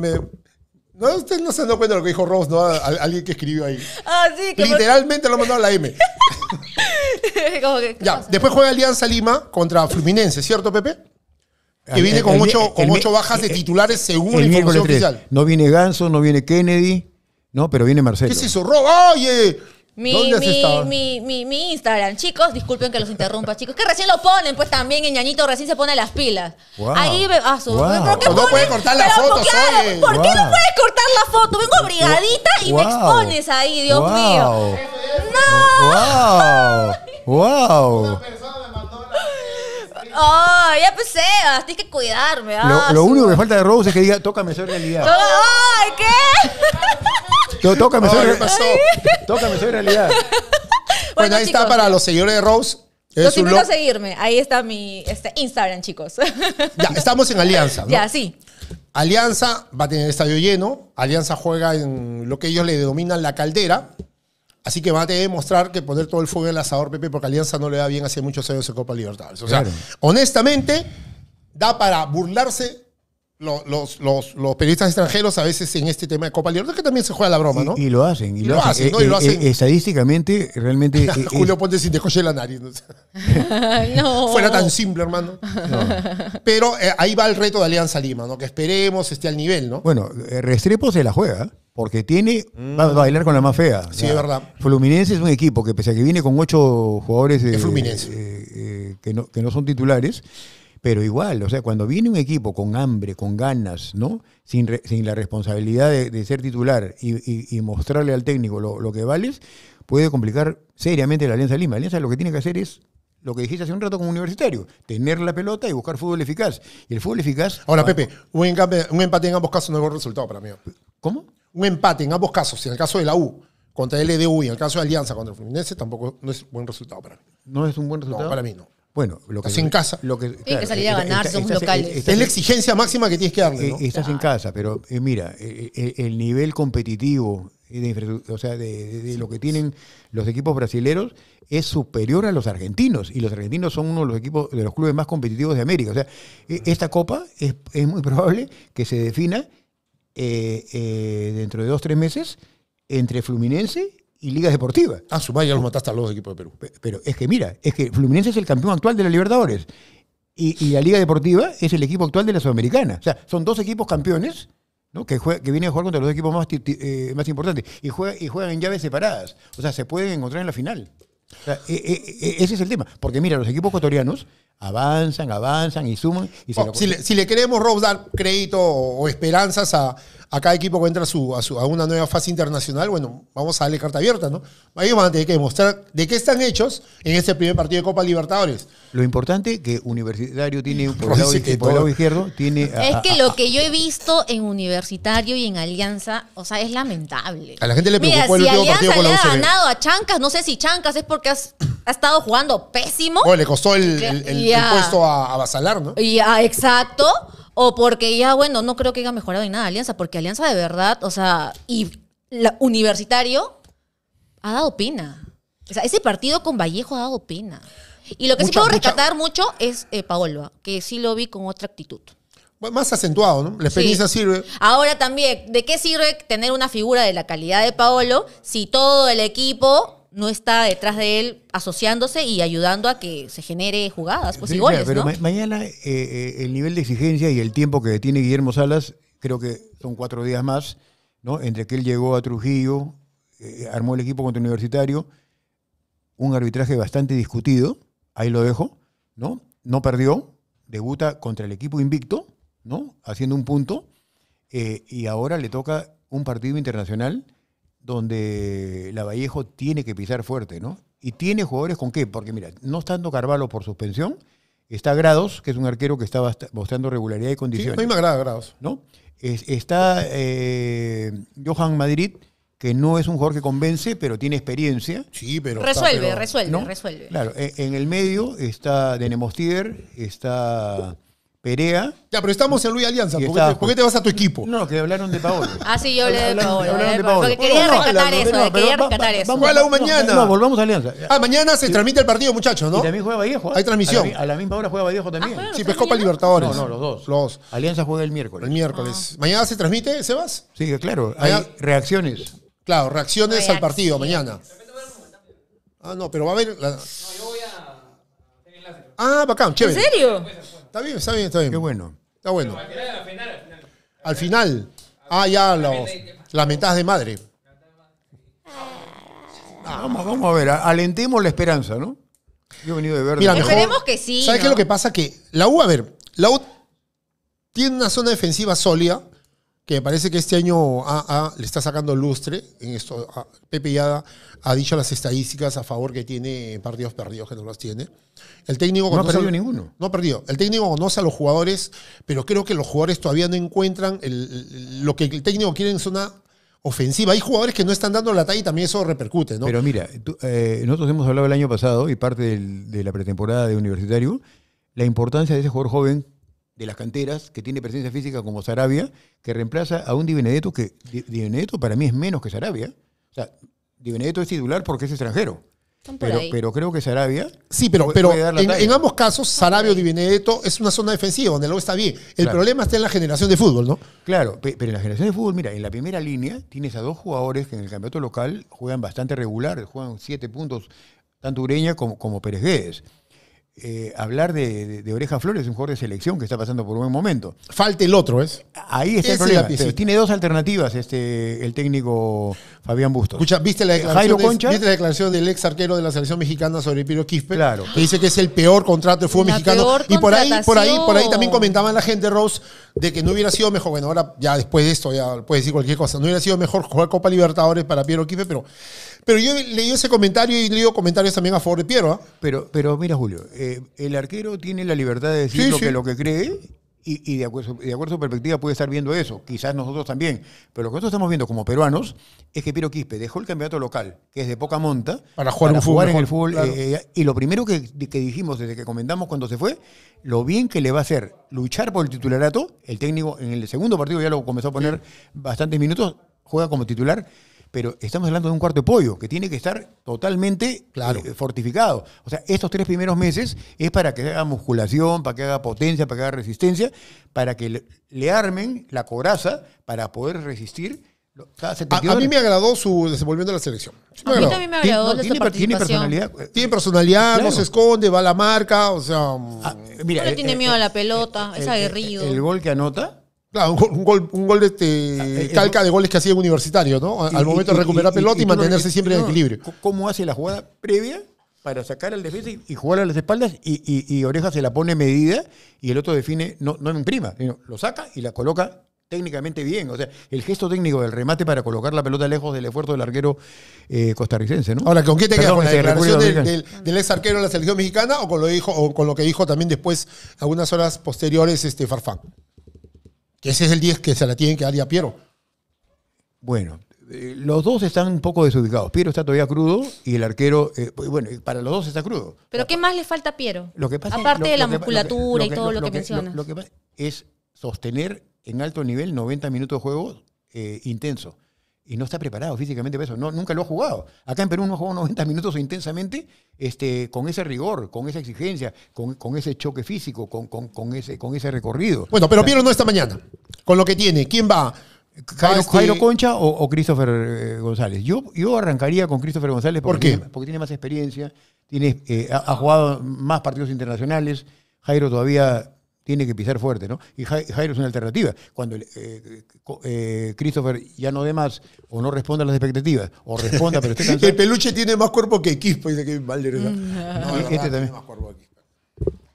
no, usted no se dado cuenta de lo que dijo Ross, ¿no? alguien que escribió ahí. Ah, sí, Literalmente lo mandó a la M. [LAUGHS] Ya, después juega Alianza Lima contra Fluminense, ¿cierto, Pepe? Que viene con ocho, con bajas de titulares según El oficial. No viene Ganso, no viene Kennedy, no, pero viene Marcelo. ¿Qué es eso, ¡Oye! Mi, mi, mi, mi, Instagram, chicos, disculpen que los interrumpa, chicos, que recién lo ponen, pues también en ñañito recién se pone las pilas. Ahí ¿por qué No puedes cortar la foto! ¿Por qué no puedes cortar la foto? Vengo abrigadita y me expones ahí, Dios mío. No. ¡Wow! ¡Wow! Oh, ya pensé! tienes que cuidarme. Lo, ah, único que me falta de Rose es que diga, tócame, soy realidad. Ay, ¿qué? [LAUGHS] Tócame, soy, tócame, soy realidad. [LAUGHS] Bueno, ahí está para los seguidores de Rose. los invito seguirme. Ahí está mi este, Instagram, chicos. Ya, estamos en Alianza. ¿no? Ya, sí. Alianza va a tener el estadio lleno. Alianza juega en lo que ellos le denominan la caldera. Así que va a demostrar que que poner todo el fuego en el asador, Pepe, porque Alianza no le da bien hace muchos años en Copa Libertadores. O sea, honestamente, da para burlarse los, periodistas extranjeros a veces en este tema de Copa Libertadores, que también se juega la broma, ¿no? Y, lo hacen, y, lo, hacen. Eh, eh, eh, estadísticamente, realmente. [LAUGHS] Julio Ponte sin descolle la nariz. [LAUGHS] no. Fuera tan simple, hermano. Pero ahí va el reto de Alianza Lima, ¿no? Que esperemos esté al nivel, ¿no? Bueno, Restrepo se la juega. Porque tiene, va a bailar con la más fea. Sí, es verdad. Fluminense es un equipo que, pese a que viene con ocho jugadores de Fluminense. que, no, que no son titulares, pero igual, o sea, cuando viene un equipo con hambre, con ganas, ¿no? Sin, sin la responsabilidad de, ser titular y, mostrarle al técnico lo, que vales, puede complicar seriamente la Alianza Lima. La Alianza lo que tiene que hacer es lo que dijiste hace un rato como universitario, tener la pelota y buscar fútbol eficaz. Y el fútbol eficaz... Ahora, Pepe, un empate, en ambos casos no es buen resultado para mí. ¿Cómo? Un empate en ambos casos, en el caso de la U contra el LDU y en el caso de Alianza contra el Fluminense, tampoco no es buen resultado para mí. ¿No es un buen resultado? para mí no. Bueno, lo que, estás en casa. Lo que, que salir a ganar, está, local. es la exigencia máxima que tienes que darle. Eh, estás en casa, pero eh, mira, eh, el nivel competitivo de, o sea, de, lo que tienen los equipos brasileños es superior a los argentinos. Y los argentinos son uno de los equipos, de los clubes más competitivos de América. O sea, e, esta copa es, muy probable que se defina dentro de dos, tres meses entre Fluminense y Liga Deportiva Ah, su ya los mataste a los equipos de Perú. Pero, es que mira, es que Fluminense es el campeón actual de la Libertadores. Y, la Liga Deportiva es el equipo actual de la Sudamericana. O sea, son dos equipos campeones ¿no? que, que vienen a jugar contra los equipos más, eh, más importantes y, juega, y juegan en llaves separadas. O sea, se pueden encontrar en la final. E, e, e, ese es el tema. Porque mira, los equipos ecuatorianos avanzan, avanzan y suman. Y oh, si, le, queremos, Rob, dar crédito o, esperanzas a, cada equipo que entra a, su, a, una nueva fase internacional, bueno, vamos a darle carta abierta, ¿no? Ahí van a tener que demostrar de qué están hechos en este primer partido de Copa Libertadores. Lo importante que Universitario tiene un [LAUGHS] lado, izquierdo tiene... es que lo que yo he visto en Universitario y en Alianza, o sea, es lamentable. A la gente le preocupó el último partido con la UCB. le ha ganado a Chancas, no sé si Chancas es porque has ha estado jugando pésimo. O le costó el, el, a, Basalar, ¿no? Ya, ah, exacto. O porque ya, bueno, no creo que haya mejorado en nada Alianza, porque Alianza de verdad, o sea, y universitario ha dado pena. O sea, ese partido con Vallejo ha dado pena. Y lo que sí puedo rescatar mucho es eh, Paolo, que sí lo vi con otra actitud. Más acentuado, ¿no? La experiencia sirve. Ahora también, ¿de qué sirve tener una figura de la calidad de Paolo si todo el equipo no está detrás de él asociándose y ayudando a que se genere jugadas pues, Pero mañana eh, eh, el nivel de exigencia y el tiempo que tiene Guillermo Salas, creo que son cuatro días más, ¿no? entre que él llegó a Trujillo, eh, armó el equipo contra el Universitario, un arbitraje bastante discutido, ahí lo dejo, ¿no? No perdió, debuta contra el equipo invicto, ¿no? Haciendo un punto, y ahora le toca un partido internacional donde Vallejo tiene que pisar fuerte, ¿no? Y tiene jugadores con qué, porque mira, no estando Carvalho por suspensión, está Grados, que es un arquero que está mostrando regularidad y condiciones. Sí, a mí me agrada Grados. ¿No? está eh, Johan Madrid, que no es un jugador que convence, pero tiene experiencia. Sí, pero. Resuelve, resuelve, resuelve. Claro, e-, en el medio está Denemostier, está Perea. Ya, pero estamos en Luis Alianza. ¿Por qué, te, vas a tu equipo? No, que hablaron de Paolo. ah, sí, yo hablé de Paolo. Eh, porque quería rescatar eso, no, eh, rescatar eso. Vamos a la U mañana. No, volvamos a Alianza. Ah, mañana se transmite el partido, muchachos, ¿no? Y también juega Vallejo. ¿eh? Hay transmisión. A la, misma hora juega Vallejo también. Ah, sí, pues Copa Libertadores. No, no, los dos. Los Alianza juega el miércoles. El miércoles. Ah. ¿Mañana se transmite, Sebas? Sí, claro. Hay reacciones. Claro, reacciones al partido mañana. Ah, no, pero va a haber... La... No, yo voy a... Ah, bacán, chévere. ¿En serio? Está bien, está bien, está bien. Qué bueno. Está bueno. Al final, Ah, ya, los, las de madre. Ah. vamos, vamos a ver, alentemos la esperanza, ¿no? Yo he venido de verde. Mira, Esperemos que sí. ¿Sabes qué es lo que pasa? Que la U, a ver, la U tiene una zona defensiva sólida, que me parece que este año AA le está sacando lustre en esto. Pepe ha dicho las estadísticas a favor que tiene partidos perdidos, que no los tiene. El técnico no ha perdido ninguno. No ha perdido. El técnico conoce a los jugadores, pero creo que los jugadores todavía no encuentran lo que el técnico quiere en zona ofensiva. Hay jugadores que no están dando la talla y también eso repercute, ¿no? Pero mira, eh, nosotros hemos hablado el año pasado y parte de la pretemporada de Universitario, la importancia de ese jugador joven de las canteras, que tiene presencia física como Sarabia, que reemplaza a un Di Benedetto que Di, Benedetto para mí es menos que Sarabia. O sea, Di Benedetto es titular porque es extranjero. Pero, pero, creo que Sarabia. Sí, pero, pero en, ambos casos, Sarabia o Di Benedetto es una zona defensiva donde luego está bien. El problema está en la generación de fútbol, ¿no? Claro, pero en la generación de fútbol, mira, en la primera línea tienes a dos jugadores que en el campeonato local juegan bastante regular, juegan siete puntos, tanto Ureña como, como Pérez Guedes. Eh, hablar de, Oreja Flores, un jugador de selección que está pasando por un buen momento. Falta el otro, ¿es? Ahí está el problema. Tiene dos alternativas este, el técnico Fabián Bustos. Escucha, ¿viste la, declaración ¿viste la declaración del ex arquero de la selección mexicana sobre Piro Quispe? Claro. Que dice que es el peor contrato de fútbol mexicano. y por ahí, por ahí, por ahí también comentaban la gente, Rose, de que no hubiera sido mejor, bueno, ahora ya después de esto ya puedes decir cualquier cosa, no hubiera sido mejor jugar Copa Libertadores para Piero Quipe, pero, pero yo leí ese comentario y digo comentarios también a favor de Piero. ¿ah? Pero, pero mira, Julio, eh, el arquero tiene la libertad de decir lo, Que, lo que cree y, de, acuerdo, de, acuerdo, a su perspectiva puede estar viendo eso, quizás nosotros también, pero lo que nosotros estamos viendo como peruanos es que Piero Quispe dejó el campeonato local, que es de poca monta, para jugar, jugar en el fútbol, eh, eh, y lo primero que, dijimos desde que comentamos cuando se fue, lo bien que le va a hacer luchar por el titularato, el técnico en el segundo partido ya lo comenzó a poner bastantes minutos, juega como titular, pero estamos hablando de un cuarto de pollo que tiene que estar totalmente claro. Eh, fortificado. O sea, estos tres primeros meses es para que haga musculación, para que haga potencia, para que haga resistencia, para que le armen la coraza para poder resistir a, mí me agradó su desenvolvimiento de la selección. a mí también me agradó ¿Tiene, no, tiene, personalidad. no se esconde, va a la marca, o sea... Mm. Ah, mira, no eh, tiene eh, miedo a la pelota, es aguerrido. el, gol que anota Claro, un, gol, de este, ah, eh, eh, calca de goles que hacía el universitario, ¿no? Al momento de recuperar pelota y, mantenerse siempre en equilibrio. ¿Cómo hace la jugada previa para sacar al defensa y, jugar a las espaldas? Y, Oreja se la pone medida y el otro define, no, no en prima, lo saca y la coloca técnicamente bien. O sea, el gesto técnico del remate para colocar la pelota lejos del esfuerzo del arquero eh, costarricense, ¿no? Ahora, ¿con qué te quedas? ¿Con la declaración del, ex arquero de la selección mexicana o con lo, dijo, o con lo que dijo también después, algunas horas posteriores, este Farfán? Ese es el 10 que se la tienen que dar a Piero. Bueno, eh, los dos están un poco desubicados. Piero está todavía crudo y el arquero, eh, pues, bueno, para los dos está crudo. ¿Pero qué más le falta a Piero? Lo que pasa Aparte de la musculatura y todo lo, que mencionas. Lo, que pasa es sostener en alto nivel 90 minutos de juego eh, intenso y no está preparado físicamente para eso. No, nunca lo ha jugado. Acá en Perú no jugado 90 minutos intensamente este, con ese rigor, con esa exigencia, con, con ese choque físico, con, con, ese, con ese recorrido. Bueno, pero Piero no esta mañana. Con lo que tiene, ¿quién va? Jairo, este, Concha o, Christopher eh, González. Yo, yo arrancaría con Christopher González porque, porque tiene más experiencia, tiene, eh, ha, jugado más partidos internacionales. Jairo todavía tiene que pisar fuerte, ¿no? Y Jairo es una alternativa. Cuando eh, eh, Christopher ya no dé más, o no responda a las expectativas, o responda, pero esté [LAUGHS] cansado. el peluche tiene más cuerpo que Quispe, dice que Balder. Mm. No, [LAUGHS] este también. es más cuerpo que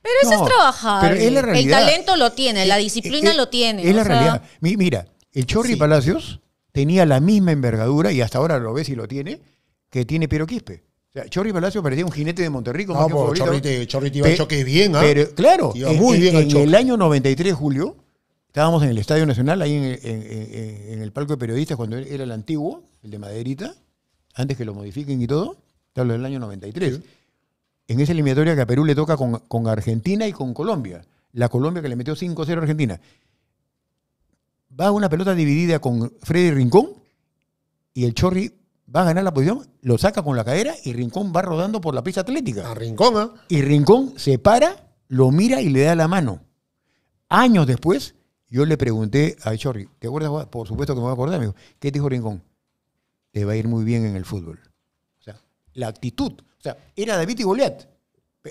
pero eso es trabajar. El talento lo tiene, eh, la eh, disciplina lo tiene. Es la realidad. Mira, el Chorri Palacios tenía la misma envergadura, y hasta ahora lo ves y lo tiene, que tiene Piero Quispe. Chorri Palacio parecía un jinete de Monterrico. No, pues, Chorri, Chorri te iba a choque bien, ¿ah? claro, muy en, bien en, en el año 93, Julio, estábamos en el Estadio Nacional, ahí en, el palco de periodistas, cuando era el antiguo, el de Maderita, antes que lo modifiquen y todo, te hablo del año 93. En esa eliminatoria que a Perú le toca con, con Argentina y con Colombia. La Colombia que le metió 5-0 a Argentina. Va una pelota dividida con Freddy Rincón y el Chorri va a ganar la posición, lo saca con la cadera y Rincón va rodando por la pista atlética. A Rincón, ¿ah? Y Rincón se para, lo mira y le da la mano. Años después, yo le pregunté a Chorri, ¿te acuerdas? Por supuesto que me voy a acordar, amigo ¿qué dijo Rincón? Te va a ir muy bien en el fútbol. O sea, la actitud. O sea, era David y Goliath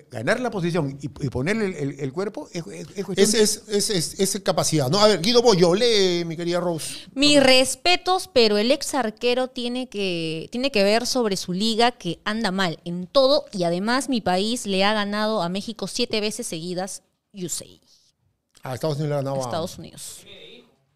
ganar la posición y, ponerle el, cuerpo es, es, capacidad. A ver, Guido Boyo, mi querida Rose. Mis respetos, pero el ex arquero tiene que, tiene que ver sobre su liga que anda mal en todo y además mi país le ha ganado a México siete veces seguidas USA. A ah, Estados Unidos le ha ganado a Estados Unidos.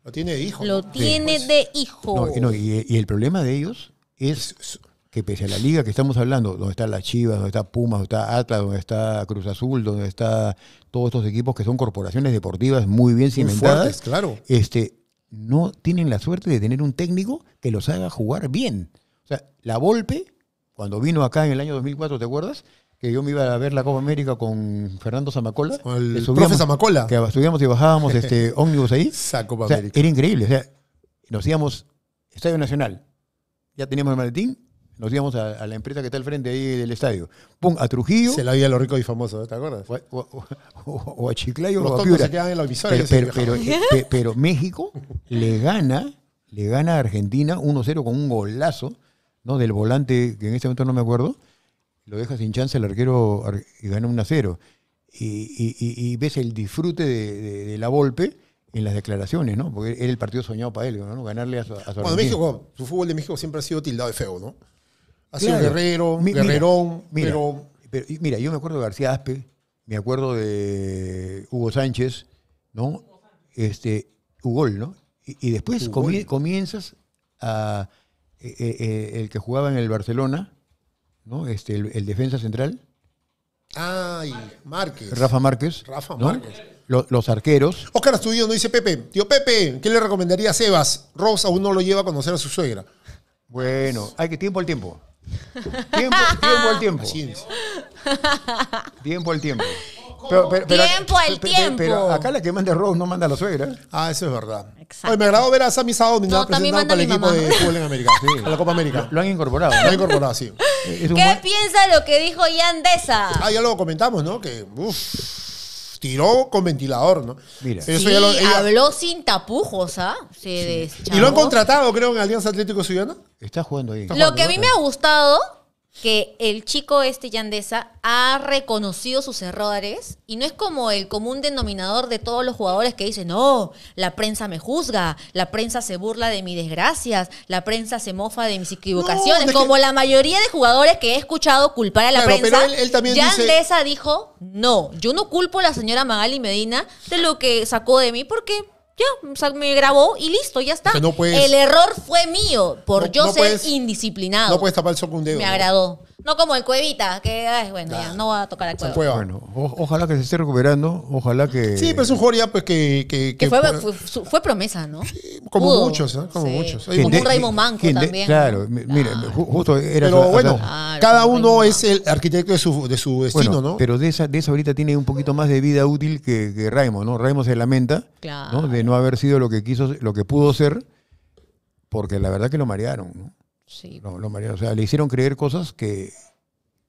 Lo tiene de hijo. Lo tiene de hijo. y el problema de ellos es que pese a la liga que estamos hablando, donde está la Chivas, donde está Pumas, donde está Atlas, donde está Cruz Azul, donde está todos estos equipos que son corporaciones deportivas muy bien cimentadas, claro. este, no tienen la suerte de tener un técnico que los haga jugar bien. O sea, la Volpe, cuando vino acá en el año 2004, ¿te acuerdas? que yo me iba a ver la Copa América con Fernando Zamacola. Con el Zamacola. Que subíamos y bajábamos [LAUGHS] este ómnibus ahí. Era increíble. O sea, nos íbamos Estadio Nacional. Ya teníamos el maletín, nos íbamos a, la empresa que está al frente ahí del estadio. Pum, a Trujillo. Se la había lo rico y famoso, ¿te acuerdas? O, a Chiclayo Los o Se quedan en la pero, eh, pero, México le gana, le gana a Argentina 1-0 con un golazo, ¿no? Del volante, que en este momento no me acuerdo. Lo deja sin chance el arquero y gana 1-0. Y, ves el disfrute de, la golpe en las declaraciones, ¿no? Porque era el partido soñado para él, ¿no? Ganarle a su, a Bueno, México, su fútbol de México siempre ha sido tildado de feo, ¿no? Ha guerrero, Mi, guerrerón, mira, pero... Mira, yo me acuerdo de García Aspe, me acuerdo de Hugo Sánchez, ¿no? Este, Hugo ¿no? Y, después comienzas a... Eh, eh, eh, el que jugaba en el Barcelona, ¿no? Este, el, defensa central. Ay, Márquez. Rafa Márquez. Rafa Márquez. Los, arqueros. Oscar Astudillo no dice Pepe. Tío Pepe, ¿qué le recomendaría a Sebas? Ross aún no lo lleva a conocer a su suegra. Bueno, hay que tiempo al tiempo. Tiempo, al tiempo. Tiempo al tiempo. Pero, tiempo al tiempo. Pero acá la que manda Rose no manda a la suegra. Ah, eso es verdad. me agradó ver a Sammy Sado no, para el equipo de fútbol en América. [LAUGHS] A la Copa América. Lo, han incorporado. Lo han incorporado, sí. ¿Qué piensa piensa lo que dijo Yandesa? Ah, ya lo comentamos, ¿no? Que, uff tiró con ventilador, ¿no? Mira. Eso ya habló sin tapujos, ¿ah? sí. Y lo han contratado, creo, en Alianza Atlético Ciudadana. Está jugando ahí. lo que a mí me ha gustado que el chico este Yandesa ha reconocido sus errores y no es como el común denominador de todos los jugadores que dicen, no, la prensa me juzga, la prensa se burla de mis desgracias, la prensa se mofa de mis equivocaciones, como la mayoría de jugadores que he escuchado culpar a la prensa. Yandesa dijo, no, yo no culpo a la señora Magali Medina de lo que sacó de mí porque ya, me grabó y listo, ya está. el error fue mío por yo ser indisciplinado. No puedes tapar el sol me agradó. No como el Cuevita, que es, bueno, ya, no va a tocar al Cueva. Bueno, ojalá que se esté recuperando, ojalá que... Sí, pero es un jugador pues, que, que, fue, promesa, ¿no? como muchos, ¿eh? como muchos. Como un Raimo Manco también, Claro, mire, mira, justo era... Pero bueno, cada uno es el arquitecto de su, de su destino, ¿no? Pero de esa, de ahorita tiene un poquito más de vida útil que, que Raimo, ¿no? Raimo se lamenta ¿no? de no haber sido lo que quiso, lo que pudo ser, porque la verdad que lo marearon, ¿no? No, María, o sea, le hicieron creer cosas que,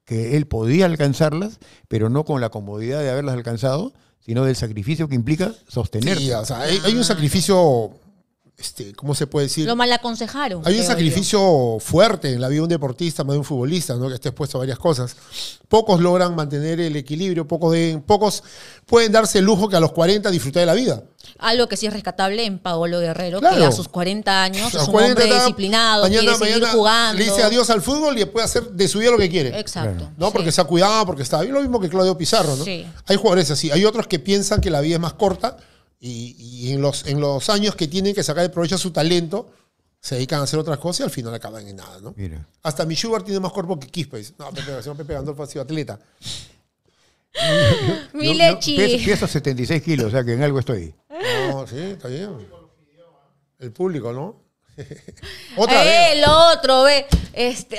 que él podía alcanzarlas, pero no con la comodidad de haberlas alcanzado, sino del sacrificio que implica sostenerlas. o sea, hay, un sacrificio este, ¿cómo se puede decir? Lo mal aconsejaron. Hay un sacrificio fuerte en la vida de un deportista, más de un futbolista, ¿no? que está expuesto a varias cosas. Pocos logran mantener el equilibrio, pocos, pocos pueden darse el lujo que a los 40 disfrutar de la vida. Algo que sí es rescatable en Paolo Guerrero, que a sus 40 años es un hombre disciplinado, mañana, jugando. Le dice adiós al fútbol y puede hacer de su vida lo que quiere. Exacto. No, porque se ha cuidado, porque está bien. Lo mismo que Claudio Pizarro, ¿no? Hay jugadores así. Hay otros que piensan que la vida es más corta y, en, los, en los años que tienen que sacar de provecho su talento, se dedican a hacer otras cosas y al final acaban en nada, ¿no? Mira. Hasta mi tiene más cuerpo que Quispe. No, Pepe, no, Pepe Gandolfo ha sido atleta. [LAUGHS] mi lechi. 76 kilos, o sea que en algo estoy. No, sí, está bien. El público, ¿no? [LAUGHS] Otra eh, vez. el otro, ve. Este.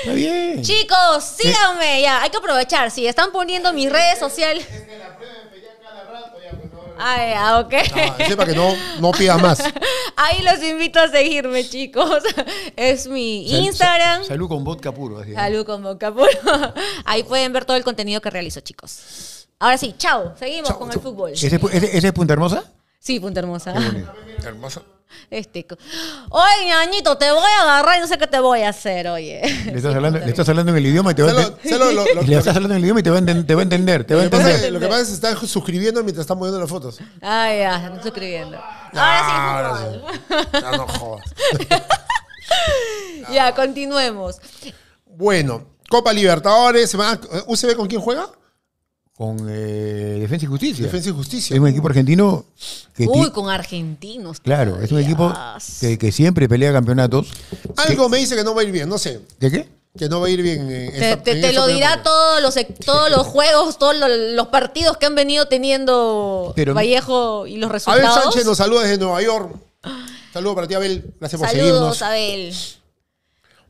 Está bien. Chicos, síganme ya. Hay que aprovechar. Si sí, están poniendo mis redes sociales. Es que la ah, para que no, no más. [LAUGHS] Ahí los invito a seguirme, chicos. [LAUGHS] Es mi Instagram. salud con vodka puro. ¿eh? salud con vodka puro. [LAUGHS] Ahí pueden ver todo el contenido que realizo, chicos. Ahora sí, chao. Seguimos con el fútbol. ¿Ese, es Punta Hermosa? Sí, Punta Hermosa. Hermosa. Este, oye, ñañito, te voy a agarrar y no sé qué te voy a hacer, oye. Le estás [LAUGHS] hablando, estás hablando en el idioma y te voy a entender. Le estás hablando en el idioma y te va a entender. Te a entender. Lo que pasa es que están suscribiendo mientras están moviendo las fotos. Ah, ya, se están suscribiendo. Ahora sí, ahora No, jodas. [LAUGHS] ya, continuemos. Bueno, Copa Libertadores, eh, ¿UCB con quién juega? con eh, Defensa y Justicia. Defensa y Justicia. Es un equipo argentino que... Uy, con argentinos. Claro, es un equipo que, siempre pelea campeonatos. Algo me dice que no va a ir bien, no sé. ¿De qué? Que no va a ir bien. En te, te, lo dirá todos los, todos los juegos, todos los, partidos que han venido teniendo Vallejo y los resultados. Abel Sánchez nos saluda desde Nueva York. Ah. Saludos para ti, Abel. Gracias por seguirnos. Saludos, Abel.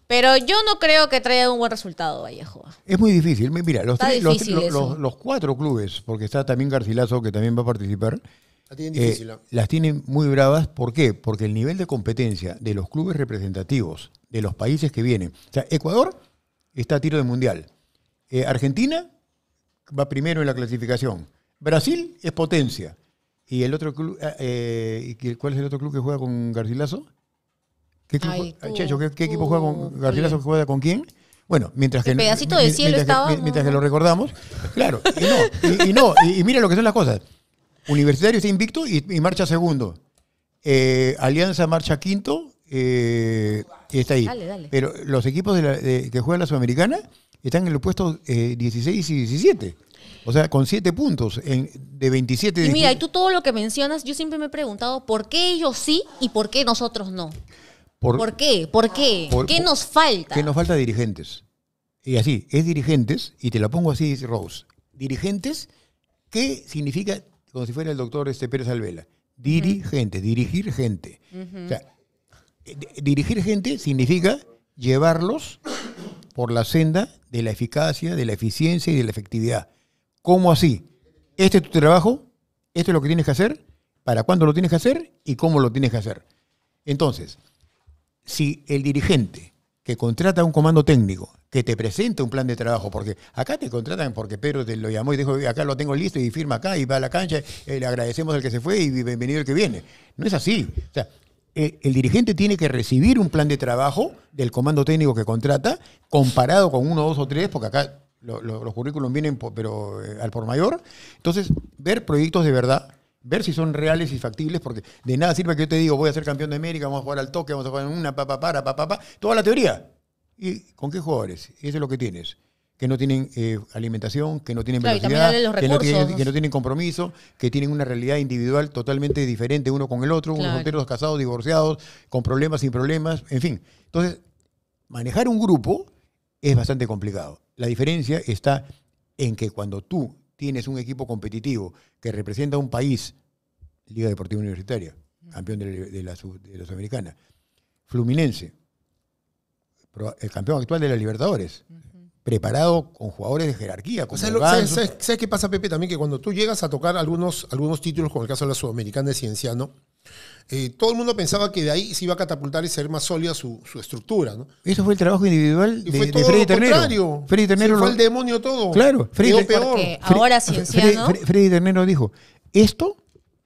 Pero yo no creo que traiga un buen resultado Vallejo. Es muy difícil. Mira, los, los, cuatro clubes, porque está también Garcilaso que también va a participar, eh, las tienen muy bravas. ¿Por qué? Porque el nivel de competencia de los clubes representativos de los países que vienen. O sea, Ecuador está a tiro de mundial. Eh, Argentina va primero en la clasificación. Brasil es potencia. ¿Y el otro club? Eh, eh ¿Cuál es el otro club que juega con Garcilaso? ¿Qué, equipo juega con Garcilaso juega con quién? Bueno, mientras que. El pedacito de cielo mientras, estaba, mientras lo recordamos, claro, y no, y, no, y, mira lo que son las cosas. Universitario está invicto y, marcha segundo. Eh, Alianza marcha quinto eh, y está ahí. Dale, dale. Pero los equipos que juegan la Sudamericana están en los puestos eh, 16 y 17. O sea, con 7 puntos de 27. Y mira, y tú todo lo que mencionas, yo siempre me he preguntado por qué ellos sí y por qué nosotros no. Por, qué? Por, qué qué nos falta? Que nos falta dirigentes. Y así, es dirigentes, y te lo pongo así, dice Rose. Dirigentes, ¿qué significa, como si fuera el doctor este Pérez Alvela? Dirigente, dirigir gente. o sea, dirigir gente significa llevarlos por la senda de la eficacia, de la eficiencia y de la efectividad. ¿Cómo así? Este es tu trabajo, esto es lo que tienes que hacer, para cuándo lo tienes que hacer y cómo lo tienes que hacer. Entonces, si el dirigente que contrata un comando técnico, que te presenta un plan de trabajo, porque acá te contratan porque Pedro te lo llamó y dijo, acá lo tengo listo y firma acá y va a la cancha, eh, le agradecemos al que se fue y bienvenido el que viene. No es así. O sea, el, dirigente tiene que recibir un plan de trabajo del comando técnico que contrata, comparado con uno, dos o tres, porque acá los currículums vienen pero eh, al por mayor. Entonces, ver proyectos de verdad, ver si son reales y factibles, porque de nada sirve que yo te digo, voy a ser campeón de América, vamos a jugar al toque, vamos a jugar en una, papá, para, papá, pa, pa, toda la teoría. ¿Y con qué jugadores? Eso es lo que tienes. Que no tienen eh, alimentación, que no tienen velocidad, que, no tienen, que, no tienen, compromiso, que tienen una realidad individual totalmente diferente uno con el otro, unos solteros casados, divorciados, con problemas, sin problemas, en fin. Entonces, manejar un grupo es bastante complicado. La diferencia está en que cuando tú tienes un equipo competitivo que representa a un país, Liga Deportiva Universitaria, campeón de, la, Sudamericana, Fluminense, el campeón actual de la Libertadores, preparado con jugadores de jerarquía. sabes, qué pasa, Pepe? También que cuando tú llegas a tocar algunos, algunos títulos, como el caso de la Sudamericana de Cienciano, eh, todo el mundo pensaba que de ahí se iba a catapultar y ser más sólida su, estructura. ¿no? Eso fue el trabajo individual de, Freddy Ternero. Freddy Ternero fue el demonio todo. Claro, Freddy Ternero. Porque ahora Cienciano. Freddy, Ternero dijo: Esto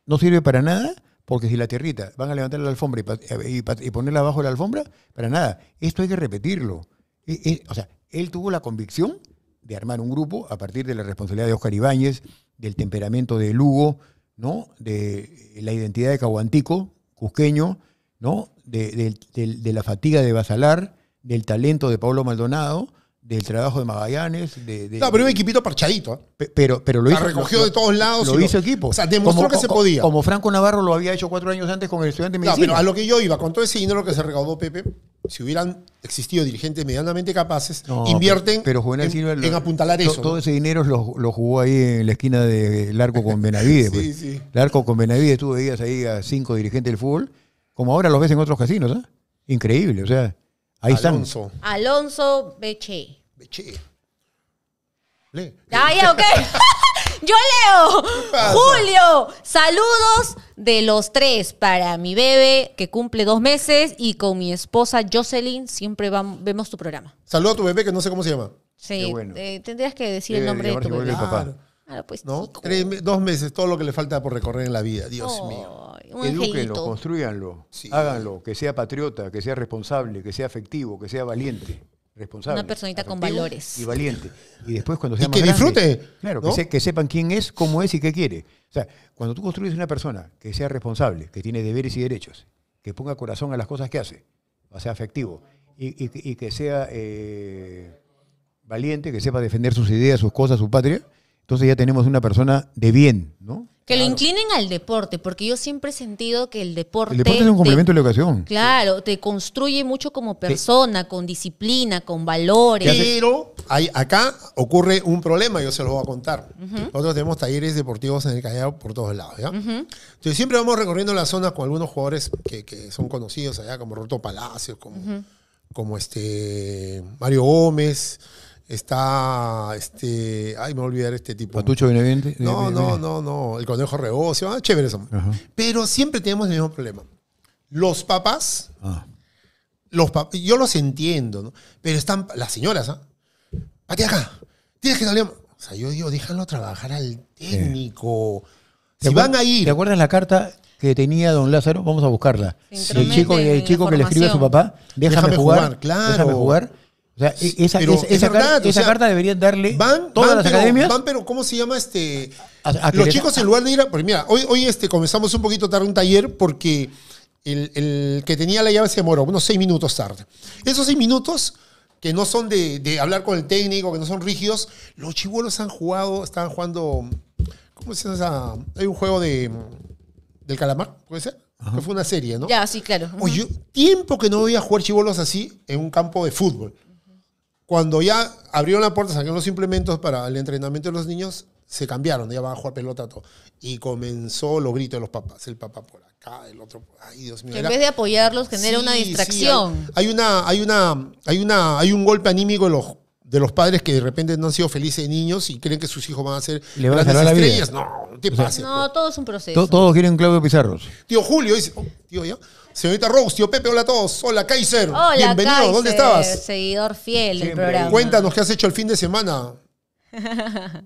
no sirve para nada. Porque si la tierrita van a levantar la alfombra y, ponerla abajo de la alfombra, para nada. Esto hay que repetirlo. E-, e-, o sea, él tuvo la convicción de armar un grupo a partir de la responsabilidad de Oscar Ibáñez, del temperamento de Lugo, ¿no? de la identidad de Caguantico, cusqueño, ¿no? de la fatiga de Basalar, del talento de Pablo Maldonado, del trabajo de Magallanes. De, de, no, pero un equipito parchadito. ¿eh? Pero, pero lo hizo. La recogió de todos lados. Lo, hizo equipo. O sea, demostró que se podía. Como Franco Navarro lo había hecho cuatro años antes con el estudiante de medicina. No, pero a lo que yo iba, con todo ese dinero que se recaudó Pepe, si hubieran existido dirigentes medianamente capaces, invierten pero, en, apuntalar eso. Todo, ese dinero lo, jugó ahí en la esquina del de, arco con [LAUGHS] Benavides. Pues. sí, El arco con Benavides, tú días ahí a cinco dirigentes del fútbol, como ahora los ves en otros casinos. ¿eh? Increíble, o sea. Ahí Alonso. Alonso Beche. Beche. Le. Ah, ok. [LAUGHS] Yo leo. Julio, saludos de los tres para mi bebé que cumple dos meses y con mi esposa Jocelyn siempre vemos tu programa. Saludos a tu bebé que no sé cómo se llama. Sí, eh, tendrías que decir el nombre de tu bebé. Ah, pues ¿no? dos meses, todo lo que le falta por recorrer en la vida, Dios mío. Un Edúquenlo, construyanlo, háganlo, que sea patriota, que sea responsable, que sea afectivo, que sea valiente. Responsable. Una personita con valores. Y valiente. Y después cuando sea que disfrute. Claro, que, sepan quién es, cómo es y qué quiere. O sea, cuando tú construyes una persona que sea responsable, que tiene deberes y derechos, que ponga corazón a las cosas que hace, o sea afectivo, y, que sea eh, valiente, que sepa defender sus ideas, sus cosas, su patria, entonces ya tenemos una persona de bien, ¿no? Que lo inclinen al deporte, porque yo siempre he sentido que el deporte... El deporte es un complemento de la educación. Claro, te construye mucho como persona, con disciplina, con valores. Pero hay, acá ocurre un problema, yo se lo voy a contar. Nosotros tenemos talleres deportivos en el Callao por todos lados, Entonces siempre vamos recorriendo la zona con algunos jugadores que, son conocidos allá, como Roto Palacios, como, como este Mario Gómez... Está este. Ay, me voy a olvidar este tipo. ¿Patucho bien? No, no, no, no. El conejo Rebocio. Ah, chévere eso. Pero siempre tenemos el mismo problema. Los papás. Ah. Los yo los entiendo, ¿no? Pero están. Las señoras, ¿ah? acá. Tienes que salir. O sea, yo digo, déjalo trabajar al técnico. Si van a ir. ¿Te acuerdas la carta? que tenía don Lázaro, vamos a buscarla. El chico, el chico que le escribe a su papá, déjame, jugar, claro. jugar. E-, esa, esa, carta, o deberían darle van, todas las pero, academias. Van, pero ¿cómo se llama este? los chicos en lugar de ir a... mira, hoy, este, comenzamos un poquito tarde un taller porque el, que tenía la llave se demoró unos seis minutos tarde. Esos seis minutos que no son de, hablar con el técnico, que no son rígidos, los chibolos han jugado, estaban jugando... ¿Cómo se llama? Hay un juego de... del calamar, ¿puede ser? que fue una serie, ¿no? sí, claro. tiempo que no veía jugar chibolos así en un campo de fútbol. Cuando ya abrieron la puerta, sacaron los implementos para el entrenamiento de los niños, se cambiaron, ya van a jugar pelota todo. Y comenzó los gritos de los papás, el papá por acá, el otro por ahí, Dios mío. en vez de apoyarlos genera una distracción. hay, una, hay una, hay una, hay un golpe anímico de los de los padres que de repente no han sido felices de niños y creen que sus hijos van a ser ¿Le van grandes la Vida. No, no No, pues. todo es un proceso. todos quieren Claudio Pizarro. Tío Julio dice, oh, tío ya. Señorita Rose, tío Pepe, hola a todos. Hola, Kaiser. Hola, Bienvenido. ¿Dónde estabas? Seguidor fiel del programa. Cuéntanos qué has hecho el fin de semana. [LAUGHS]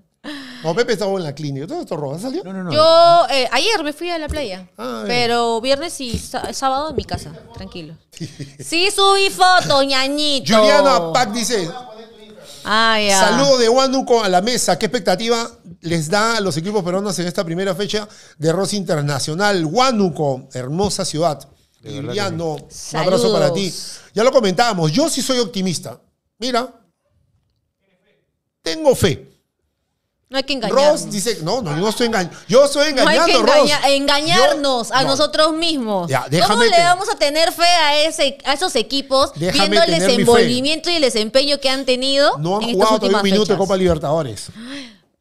No, Pepe estaba en la clínica. ¿Todo esto roba? ¿Salió? No, no, no. Yo eh, ayer me fui a la playa. Ah, pero viernes y sábado en mi casa. Tranquilo. Sí, subí fotos, [LAUGHS] ñañito. Juliana Pac dice. Ah, Saludo de Huánuco a la mesa. ¿Qué expectativa les da a los equipos peruanos en esta primera fecha de Ross Internacional? Huánuco, hermosa ciudad un abrazo para ti. Ya lo comentábamos, yo sí soy optimista. Mira, tengo fe. No hay que engañarnos. Ross dice, no, no, yo no estoy engañando. Yo estoy engañando, no hay que engañarnos a nosotros mismos. ¿Cómo le vamos a tener fe a, ese, a esos equipos viendo el desenvolvimiento y el desempeño que han tenido? No han en jugado todavía de Copa Libertadores.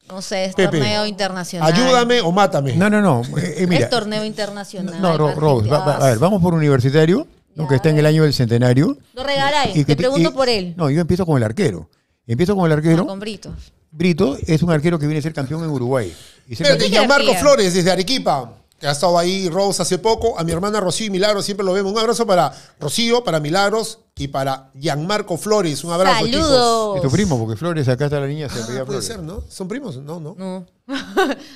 No sé, es torneo internacional. Ayúdame o mátame. No, no, no. [LAUGHS] Eh, eh, es torneo internacional. No, Rose, a ver, vamos por universitario, aunque que está en el año del centenario. Lo regaláis, te, pregunto por él. No, yo empiezo con el arquero. Empiezo con el arquero. con Brito. Brito es un arquero que viene a ser campeón en Uruguay. Y Pero Marco Flores desde Arequipa que ha estado ahí Rose hace poco, a mi hermana Rocío y Milagros, siempre lo vemos. Un abrazo para Rocío, para Milagros, y para Gianmarco Flores. Un abrazo, chicos. Es tu primo, porque Flores, acá está la niña, se ah, Puede Flores. ser, ¿no? ¿Son primos? No, no. no. [LAUGHS]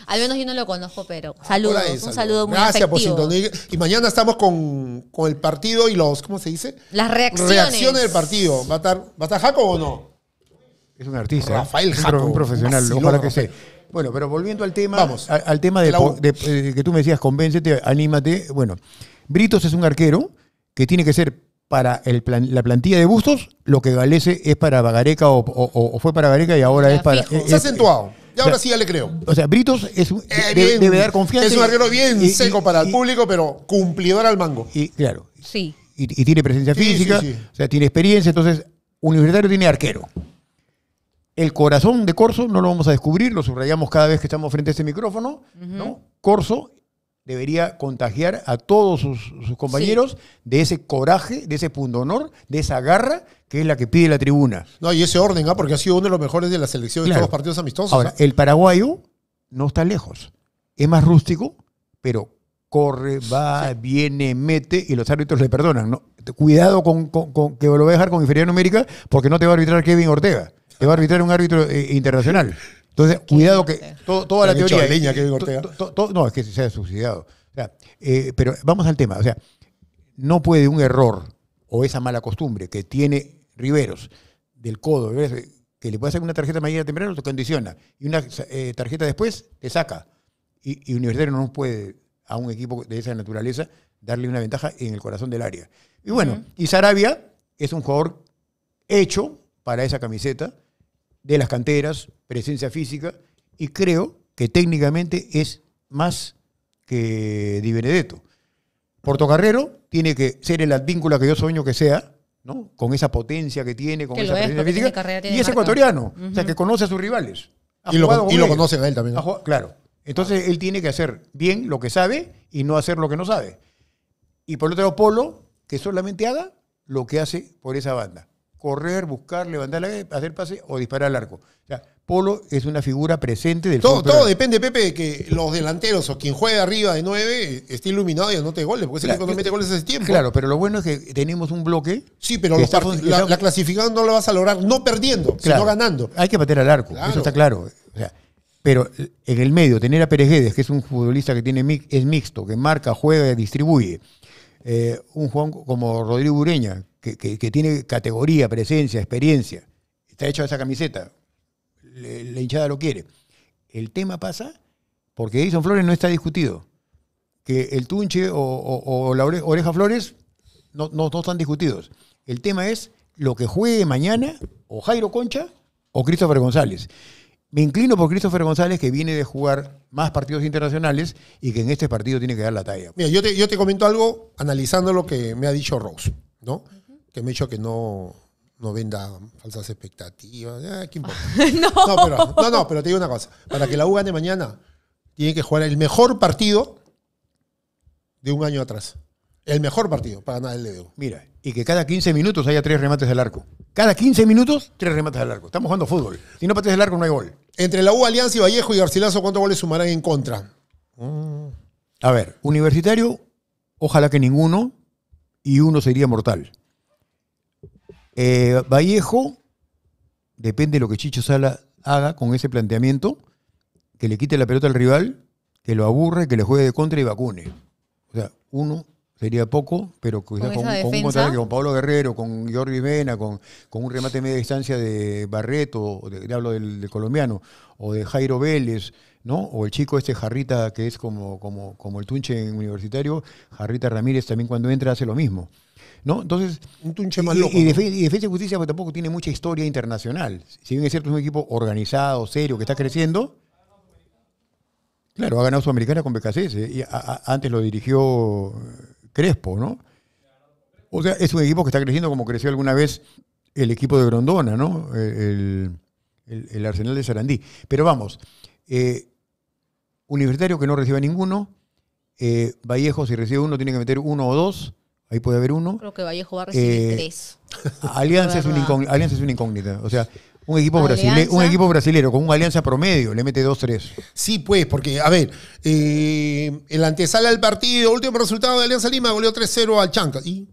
Al menos yo no lo conozco, pero ah, saludos. un saludo, muy muy Gracias por sintonizar. Y mañana estamos con, con, el partido y los, ¿cómo se dice? Las reacciones. Reacciones del partido. ¿Va a estar, va a estar Jaco o no? Es un artista. ¿eh? Rafael Jaco. Un profesional, lo ojalá que sea. Bueno, pero volviendo al tema, Vamos, al, tema de, de, eh, que tú me decías, convéncete, anímate. Bueno, Britos es un arquero que tiene que ser para el la plantilla de Bustos, lo que Galese es para Bagareca o, fue para Bagareca y ahora es para... se ha acentuado. Y ahora sí ya le creo. O sea, Britos es, debe dar confianza. Es un arquero bien seco para el público, pero cumplidor al mango. Y claro. Sí. Y, tiene presencia física, o sea, tiene experiencia. Entonces, Universitario tiene arquero. El corazón de Corso no lo vamos a descubrir, lo subrayamos cada vez que estamos frente a este micrófono, ¿no? Corso debería contagiar a todos sus, compañeros de ese coraje, de ese pundonor, de esa garra que es la que pide la tribuna. No, y ese orden, ¿ah? porque ha sido uno de los mejores de la selección de todos los partidos amistosos. Ahora, ¿ah? el paraguayo no está lejos. Es más rústico, pero corre, va, viene, mete y los árbitros le perdonan. ¿no? Cuidado con, que lo voy a dejar con inferior numérica porque no te va a arbitrar Kevin Ortega, te va a arbitrar un árbitro eh, internacional. [LAUGHS] Entonces, cuidado que toda la teoría... no, es que se haya suicidado. O sea, eh, pero vamos al tema. O sea, no puede un error o esa mala costumbre que tiene Riveros del codo, que le puede hacer una tarjeta mañana temprano, lo condiciona. Y una eh, tarjeta después te saca. Y, Universitario no puede a un equipo de esa naturaleza darle una ventaja en el corazón del área. Y bueno, y Sarabia es un jugador hecho para esa camiseta de las canteras, presencia física, y creo que técnicamente es más que Di Benedetto. Portocarrero tiene que ser el advínculo que yo sueño que sea, ¿no? Con esa potencia que tiene, con esa presencia física. y es ecuatoriano, o sea, que conoce a sus rivales. Y lo, conocen a él también. claro. Entonces él tiene que hacer bien lo que sabe y no hacer lo que no sabe. Y por otro lado, Polo, que solamente haga lo que hace por esa banda correr, buscar, levantar la hacer pase o disparar al arco. O sea, Polo es una figura presente del Todo, todo depende, Pepe, de que los delanteros o quien juegue arriba de 9 esté iluminado y no te goles, porque claro, ese no mete goles hace tiempo. Claro, pero lo bueno es que tenemos un bloque. Sí, pero la, clasificación no la vas a lograr no perdiendo, sino ganando. Hay que patear al arco, eso está claro. pero en el medio, tener a Pérez que es un futbolista que tiene es mixto, que marca, juega, y distribuye. Eh, un Juan como Rodrigo Ureña, que, tiene categoría, presencia, experiencia, está hecho esa camiseta, la hinchada lo quiere. El tema pasa porque Edison Flores no está discutido. Que el Tunche o, la Oreja Flores no, están discutidos. El tema es lo que juegue mañana o Jairo Concha o Christopher González. Me inclino por Christopher González, que viene de jugar más partidos internacionales y que en este partido tiene que dar la talla. Mira, yo te, yo te comento algo analizando lo que me ha dicho Rose, ¿no? que me ha dicho que no, no venda falsas expectativas. Ah, ¿qué importa? [LAUGHS] no. No, pero, te digo una cosa. Para que la U gane mañana, tiene que jugar el mejor partido de un año atrás. El mejor partido para ganar el LDU. Mira, y que cada 15 minutos haya tres remates del arco. Cada 15 minutos, tres remates del arco. Estamos jugando fútbol. Si no pateas el arco, no hay gol. Entre la U, Alianza y Vallejo y Garcilaso, ¿cuántos goles sumarán en contra? A ver, universitario, ojalá que ninguno, y uno sería mortal. Eh, Vallejo, depende de lo que Chicho Sala haga con ese planteamiento, que le quite la pelota al rival, que lo aburre, que le juegue de contra y vacune. O sea, uno sería poco, pero con, con, un con Pablo Guerrero, con Jordi Vena, con, con un remate de media distancia de Barreto, o de, hablo del, colombiano, o de Jairo Vélez, ¿no? O el chico este Jarrita, que es como, como, el tunche universitario, Jarrita Ramírez también cuando entra hace lo mismo. ¿No? Entonces, un tunche más y, Defensa y Justicia pues, tampoco tiene mucha historia internacional. Si bien es cierto, es un equipo organizado, serio, que está creciendo. Claro, ha ganado Sudamericana con BKCS. Eh, y antes lo dirigió eh, Crespo, ¿no? O sea, es un equipo que está creciendo como creció alguna vez el equipo de Grondona, ¿no? El, Arsenal de Sarandí. Pero vamos, eh, Universitario que no reciba ninguno. Eh, Vallejo, si recibe uno, tiene que meter uno o dos. Ahí puede haber uno. Creo que Vallejo va a recibir eh, tres. [LAUGHS] Alianza es, una incógnita. O sea, un equipo, brasileño un equipo brasilero con una alianza promedio le mete dos tres. Sí, pues, porque, a ver, en eh, antesala del partido, último resultado de Alianza Lima, goleó 3-0 al Chanca. ¿Y?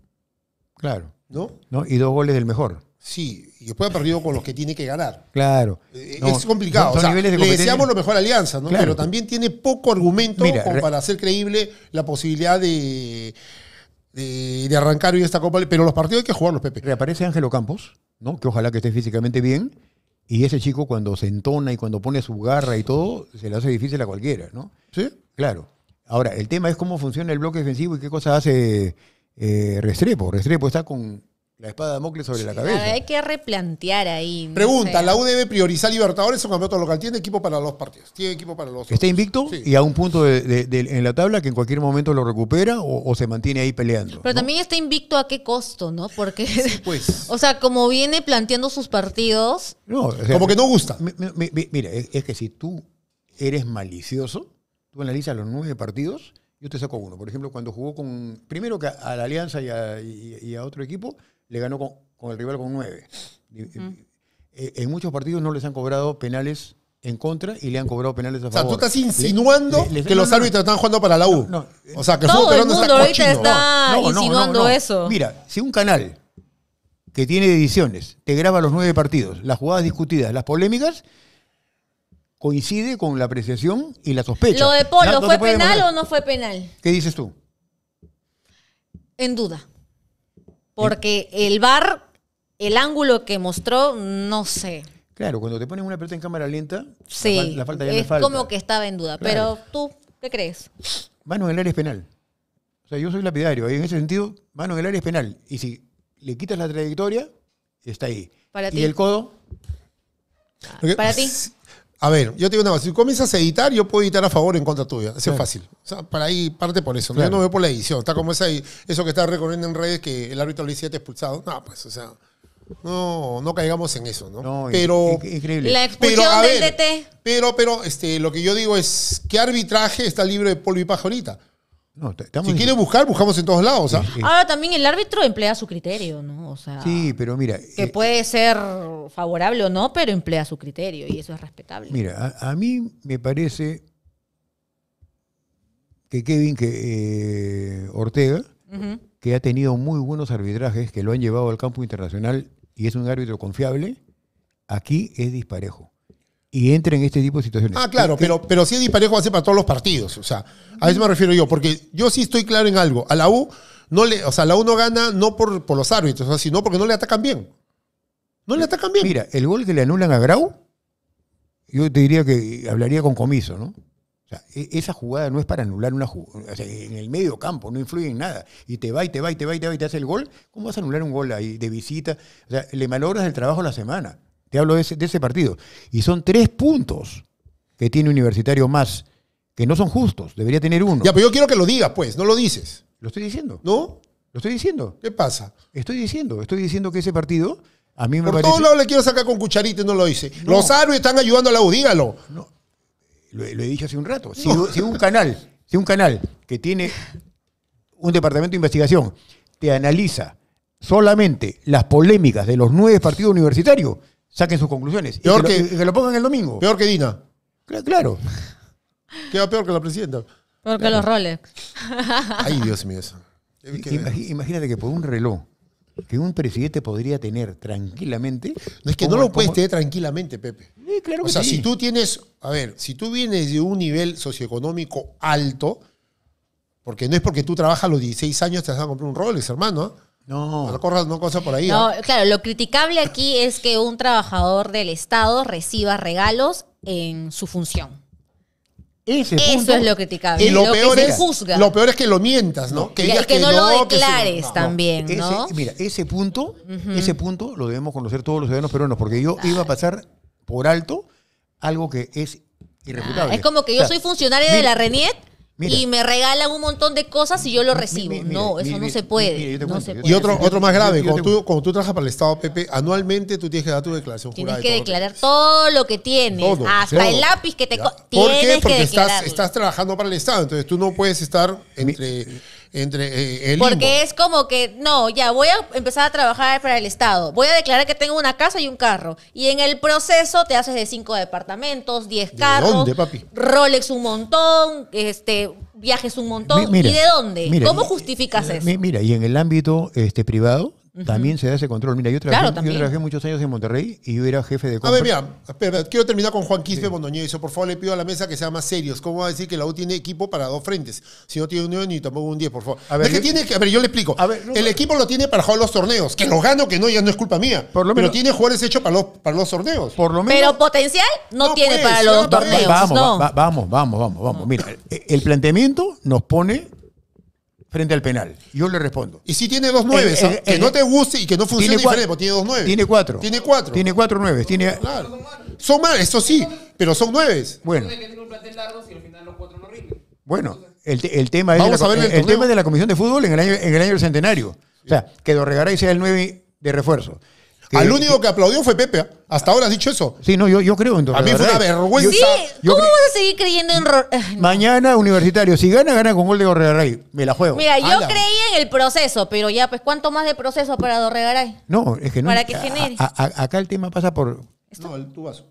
Claro. ¿No? ¿No? Y dos goles del mejor. Sí, y después ha perdido con los que tiene que ganar. Claro. Eh, es complicado. O sea, le deseamos lo mejor a Alianza, ¿no? Pero también tiene poco argumento para hacer creíble la posibilidad de, de, arrancar hoy esta Copa. Pero los partidos hay que jugarlos, Pepe. Reaparece Ángelo Campos, ¿no? Que ojalá que esté físicamente bien. Y ese chico cuando se entona y cuando pone su garra y todo, se le hace difícil a cualquiera, ¿no? Sí. Claro. Ahora, el tema es cómo funciona el bloque defensivo y qué cosa hace eh, Restrepo. Restrepo está con la espada de Damocles sobre la cabeza. hay que replantear ahí. Pregunta, ¿la U debe priorizar Libertadores o campeonato local? Tiene equipo para los partidos, tiene equipo para los... Está invicto y a un punto en la tabla que en cualquier momento lo recupera o, se mantiene ahí peleando. Pero también está invicto a qué costo, ¿no? Porque, pues. [LAUGHS] o sea, como viene planteando sus partidos... No, como que no gusta. mira, es, que si tú eres malicioso, tú analizas los nueve partidos, yo te saco uno. Por ejemplo, cuando jugó con... Primero que a, la Alianza y a otro equipo le ganó con, el rival con 9. Eh, en muchos partidos no les han cobrado penales en contra y le han cobrado penales a favor. O sea, tú estás insinuando que los árbitros están jugando para la U. o sea, que todo el mundo ahorita está insinuando eso. Mira, si un canal que tiene ediciones te graba los nueve partidos, las jugadas discutidas, las polémicas, coincide con la apreciación y la sospecha. ¿Lo de Polo fue penal o no fue penal? ¿Qué dices tú? En duda. Porque el bar, el ángulo que mostró, no sé. Claro, cuando te ponen una pelota en cámara lenta, la, falta ya es no es como que estaba en duda. Pero tú, ¿qué crees? Mano en el área penal. O sea, yo soy lapidario. Y en ese sentido, mano en el área penal. Y si le quitas la trayectoria, está ahí. y el codo. Ah, para ti. [LAUGHS] A ver, yo te digo una cosa, si comienzas a editar, yo puedo editar a favor o en contra tuya. Eso es fácil. O sea, para ahí parte por eso. Yo no veo por la edición. Está como esa, eso que está recorriendo en redes que el árbitro le dice expulsado. No, pues, o sea, no, no caigamos en eso, ¿no? no pero. Increíble. La expulsión pero, del DT. Pero, pero, este, lo que yo digo es, ¿qué arbitraje está libre de polvo y paja si quiere buscar, buscamos en todos lados. ¿ah? Ahora también el árbitro emplea su criterio, ¿no? sí, pero mira. Que eh, puede ser favorable o no, pero emplea su criterio y eso es respetable. Mira, a, mí me parece que Kevin que, eh, Ortega, que ha tenido muy buenos arbitrajes, que lo han llevado al campo internacional y es un árbitro confiable, aquí es disparejo y entre en este tipo de situaciones. Ah, claro, eh, eh, pero, pero si es disparejo va a ser para todos los partidos. O sea, a eso me refiero yo, porque yo sí estoy claro en algo. A la U no le, o sea, la U no gana no por, por los árbitros, sino porque no le atacan bien. No le eh, atacan bien. Mira, el gol que le anulan a Grau, yo te diría que hablaría con comiso, ¿no? O sea, e, esa jugada no es para anular una jugada. O sea, en el medio campo no influye en nada. Y te va y te va y te va y te va y te hace el gol. ¿Cómo vas a anular un gol ahí de visita? O sea, le malogras el trabajo a la semana. Te hablo de ese, partido. Y son tres puntos que tiene Universitario más, que no son justos. Debería tener uno. Ya, pero yo quiero que lo digas, pues. No lo dices. Lo estoy diciendo. ¿No? Lo estoy diciendo. ¿Qué pasa? Estoy diciendo. Estoy diciendo que ese partido a mí me Por parece... todos lados le quiero sacar con cucharita y no lo dice. Los árbitros están ayudando a la U, dígalo. Lo, dije he dicho hace un rato. Si, un canal, si un canal que tiene un departamento de investigación te analiza solamente las polémicas de los nueve partidos universitarios, saquen sus conclusiones. Peor que, que, lo, pongan el domingo. Peor que Dina. Claro. [LAUGHS] Queda peor que la presidenta. Peor que los Rolex. [LAUGHS] Ay, Dios mío. Eso. Imagínate que por un reloj que un presidente podría tener tranquilamente. No es que no lo puedes tener tranquilamente, Pepe. claro o sea, si tú tienes, a ver, si tú vienes de un nivel socioeconómico alto, porque no es porque tú trabajas los 16 años te vas a comprar un Rolex, hermano. ¿ah? No. No corras, no cosa por ahí. No, ¿ah? claro, lo criticable aquí es que un trabajador del Estado reciba regalos en su función. Ese punto. Eso es lo criticable. lo, peor es, que lo mientas, ¿no? Que, digas que, no, lo declares también, ¿no? mira, ese punto, ese punto lo debemos conocer todos los ciudadanos peruanos, porque yo iba a pasar por alto algo que es irreputable. Ah, es como que yo soy funcionario de la RENIET y me regalan un montón de cosas y yo lo recibo. no, eso no se puede. Y otro, otro más grave, cuando tú, cuando tú trabajas para el Estado, Pepe, anualmente tú tienes que dar tu declaración tienes jurada. que declarar todo lo que tienes, hasta el lápiz que te... ¿Por qué? Porque estás, estás trabajando para el Estado, entonces tú no puedes estar entre entre eh, Porque es como que, no, ya voy a empezar a trabajar para el Estado, voy a declarar que tengo una casa y un carro. Y en el proceso te haces de cinco departamentos, diez carros. Rolex un montón, este, viajes un montón. ¿Y de dónde? ¿Cómo justificas eh, eso? Mira, y en el ámbito este, privado, también se da ese control. Mira, yo trabajé, muchos años en Monterrey y yo era jefe de compra A ver, mira, espera, quiero terminar con Juan Quispe sí. Por favor, le pido a la mesa que sea más serios. ¿Cómo va a decir que la U tiene equipo para dos frentes? Si no tiene un 9 ni tampoco un 10, por favor. A ver, yo, tiene que, yo le explico. el equipo lo tiene para jugar los torneos. Que lo gano, que no, ya no es culpa mía. pero tiene jugadores hechos para los, para los torneos. Por lo menos, pero potencial no, tiene pues, para los torneos. Vamos, vamos, vamos, vamos, vamos. Mira, e-, el planteamiento nos pone frente al penal. Yo le respondo. Y si tiene dos eh, nueves, eh, eh, que no te guste y que no funcione tiene cuatro, diferente, tiene dos nueves. Tiene cuatro. Tiene cuatro. Tiene nueves. Tiene... Son mal, eso sí, pero son nueves. Bueno. Bueno, el, tema, es el, tema de la Comisión de Fútbol en el año, en el año del centenario. O sea, que Dorregaray sea el nueve de refuerzo al único que aplaudió fue Pepe. ¿ah? Hasta ahora has dicho eso. Sí, no, yo, yo creo Dorregaray. A mí fue una vergüenza. Sí, ¿cómo vas a seguir creyendo en... Mañana, Universitario, si gana, gana con gol de Dorregaray. Me la juego. Mira, yo creí creía en el proceso, pero ya, pues, ¿cuánto más de proceso para Dorregaray? No, es que no. Para que genere. acá el tema pasa por... No, el, tu vaso.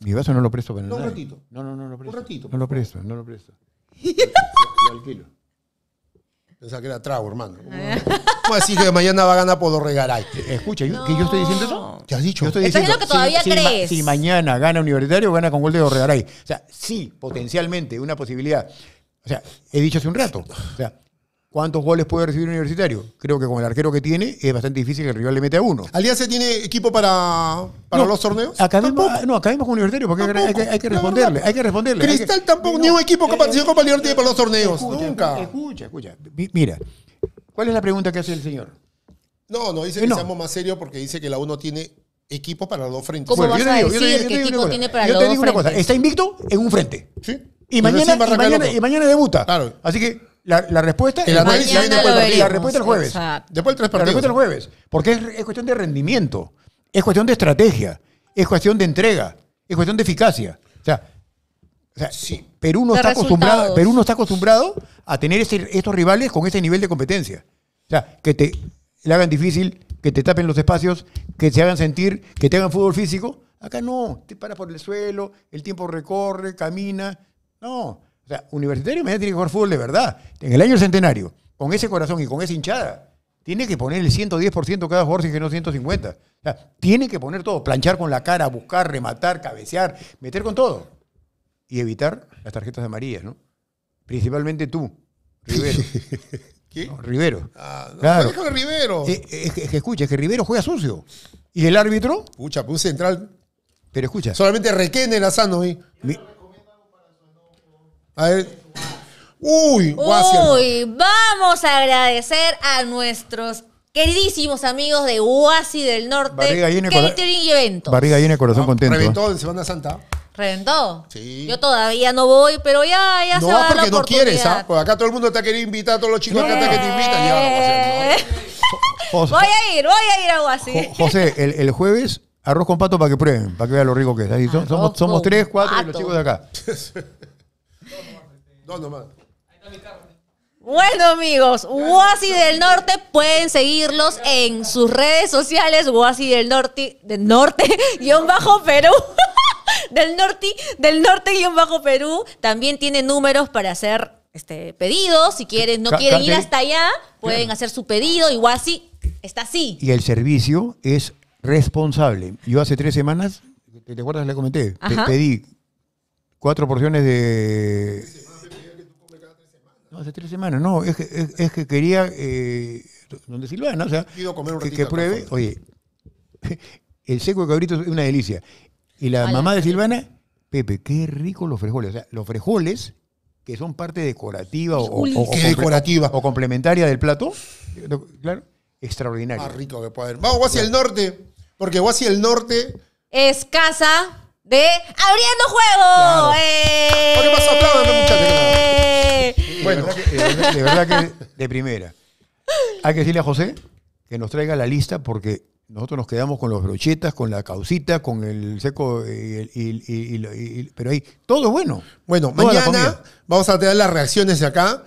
Mi vaso no lo presto para no, Un ratito. No, no, no lo presto. Un ratito. No lo presto, no lo presto. [LAUGHS] lo, lo sea que era trago, hermano. ¿Cómo así que mañana va a ganar por los regaray? Escucha, ¿qué yo estoy diciendo eso? ¿Te has dicho? Yo estoy diciendo que todavía si, crees. Si, mañana gana Universitario, gana con gol de Dorregaray. O sea, sí, potencialmente, una posibilidad. O sea, he dicho hace un rato. O sea, ¿Cuántos goles puede recibir un Universitario? Creo que con el arquero que tiene es bastante difícil que el rival le mete a uno. se tiene equipo para, para los torneos? acá no, acabemos con Universitario porque hay que, responderle. Hay que responderle. Cristal tampoco, no, un equipo que eh, participó con Libertad para los torneos. Nunca. Escucha, escucha. Mira, ¿cuál es la pregunta que hace el señor? No, no, dice eh, que más serios porque dice que la uno tiene equipo para los dos frentes. ¿Cómo yo a que equipo tiene para los dos frentes? Yo te digo una cosa, está invicto en un frente. Sí. Y mañana, mañana, y mañana, debuta. Claro. Así que la, respuesta es el jueves. Después tres partidos. La respuesta el jueves. Porque es, cuestión de rendimiento, es cuestión de estrategia, es cuestión de entrega, es cuestión de eficacia. O sea, Perú, no está acostumbrado, Perú no está acostumbrado a tener estos rivales con ese nivel de competencia. O sea, que te hagan difícil, que te tapen los espacios, que se hagan sentir, que te hagan fútbol físico. Acá no, te paras por el suelo, el tiempo recorre, camina. No, o sea, Universitario mañana tiene que jugar fútbol de verdad. En el año centenario, con ese corazón y con esa hinchada, tiene que poner el 110% cada jugador, si que no 150. O sea, tiene que poner todo, planchar con la cara, buscar, rematar, cabecear, meter con todo. Y evitar las tarjetas de amarillas, ¿no? Principalmente tú, Rivero. [LAUGHS] ¿Qué? Rivero. Ah, no, claro. Eh, eh, es, que escucha, es que Rivero juega sucio. ¿Y el árbitro? Pucha, pues central. Pero escucha. Solamente Requene la sano, ¿eh? A ver. Uy, Uy, vamos a agradecer a nuestros queridísimos amigos de Huasi del Norte. Barriga llena y Barriga llena y corazón ah, contento. ¿eh? Reventó en Semana Santa. ¿Reventó? Sí. Yo todavía no voy, pero ya, ya No se va a porque no quieres, ¿ah? acá todo el mundo te ha querido invitar, todos los chicos acá que te invitan. Ya, eh. Voy a ir, voy a ir a Guasi José, el, el jueves, arroz con pato para que prueben, para que vean lo rico que es. somos, tres, cuatro y los chicos de acá. [LAUGHS] Dos nomás. Ahí está mi carro. Bueno amigos, Guasi del Norte pueden seguirlos en sus redes sociales, Guasi del Norte, del Norte, [LAUGHS] guión bajo Perú. [LAUGHS] del norte, del norte guión bajo Perú. También tiene números para hacer este, pedidos. Si quieren, no quieren ir hasta allá, pueden hacer su pedido. Y Guasi está así. Y el servicio es responsable. Yo hace tres semanas, ¿te acuerdas? Le comenté, Te pedí cuatro porciones de no, hace tres semanas, no, es que, quería, eh, donde Silvana, o sea, que, pruebe, oye, [LAUGHS] el seco de cabrito es una delicia. Y la mamá de Silvana, Pepe, qué rico los frijoles, o sea, los frijoles que son parte decorativa o, complementaria del plato, claro, extraordinario. Más rico que puede Vamos hacia el norte, porque hacia el norte... Es casa de Abriendo Juego. Eh bueno. de, verdad, que de primera. Hay que decirle a José que nos traiga la lista porque nosotros nos quedamos con los brochetas, con la causita, con el seco, eh, y, pero ahí todo bueno. Bueno, mañana vamos a tener las reacciones de acá.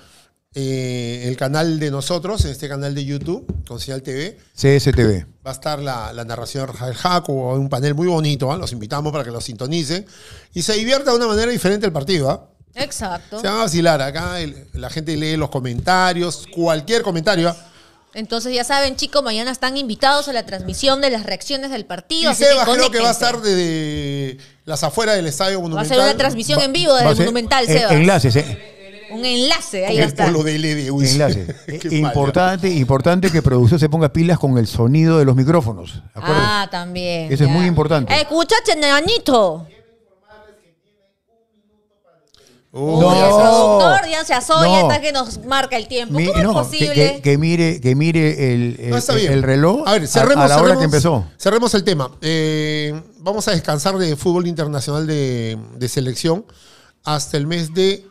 Eh, el canal de nosotros, en este canal de YouTube, con Señal TV. CSTV. Va a estar la, narración de Rafael Jaco, un panel muy bonito, ¿ah? los invitamos para que los sintonicen y se divierta de una manera diferente el partido. ¿eh? Exacto. Se van a vacilar. Acá la gente lee los comentarios, cualquier comentario. Entonces ya saben, chicos, mañana están invitados a la transmisión de las reacciones del partido. Y Sebas creo que va a estar desde las afueras del Estadio Va a ser una transmisión en vivo desde el Monumental, Sebas. Eh. Un enlace, ahí está. [LAUGHS] Eh, importante, importante que producción se ponga pilas con el sonido de los micrófonos. Ah, también. Eso es muy importante. Eh, Escucha, Anito. Uy, no, ya doctor, ya se asoya, no. que nos marca el tiempo. ¿Cómo es posible? Que, que, mire, que mire el, el, reloj a, ver, cerremos, a, la hora que empezó. Cerremos el tema. Eh, vamos a descansar de fútbol internacional de, de, selección hasta el mes de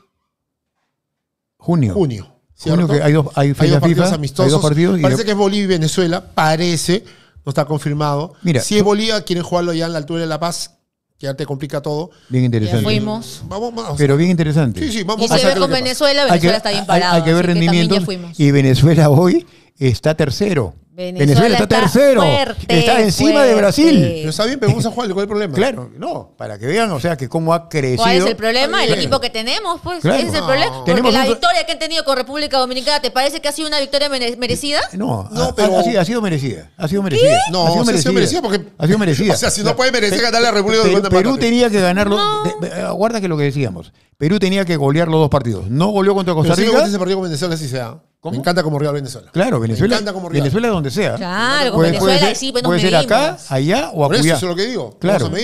junio. Junio. junio que hay dos, hay, hay dos partidos amistosos. parece que es Bolivia y Venezuela, parece, no está confirmado. Mira, si es Bolivia, quieren jugarlo ya en la altura de La Paz, ya te complica todo. Bien interesante. Ya fuimos. Vamos más. Pero bien interesante. Sí, sí, vamos y se ve con Venezuela, Venezuela está bien parada. Hay, que ver rendimientos. Y Venezuela hoy está tercero. Venezuela, está, tercero. está encima de Brasil. Pero está bien, pero vamos a jugar. ¿Cuál es el problema? Claro, no, para que vean, o sea, que cómo ha crecido. ¿Cuál es el problema? El equipo que tenemos, pues. Ese es el problema. Porque la victoria que han tenido con República Dominicana, ¿te parece que ha sido una victoria merecida? No, no pero... ha, sido, ha sido merecida. Ha sido merecida. No, ha sido merecida. ha sido merecida porque. Ha sido merecida. [LAUGHS] O sea, si no puede merecer ganar la República Dominicana. Perú, tenía que ganarlo. No. Eh, que lo que decíamos. Perú tenía que golear los dos partidos. No goleó contra Costa Rica. Pero ese partido con Venezuela, así sea. Me encanta como rival Venezuela. Claro, Venezuela. Me encanta como Venezuela donde sea. Claro, con Venezuela puede ser, sí, pues ser acá, allá o a Por eso, es lo que digo. Claro. donde,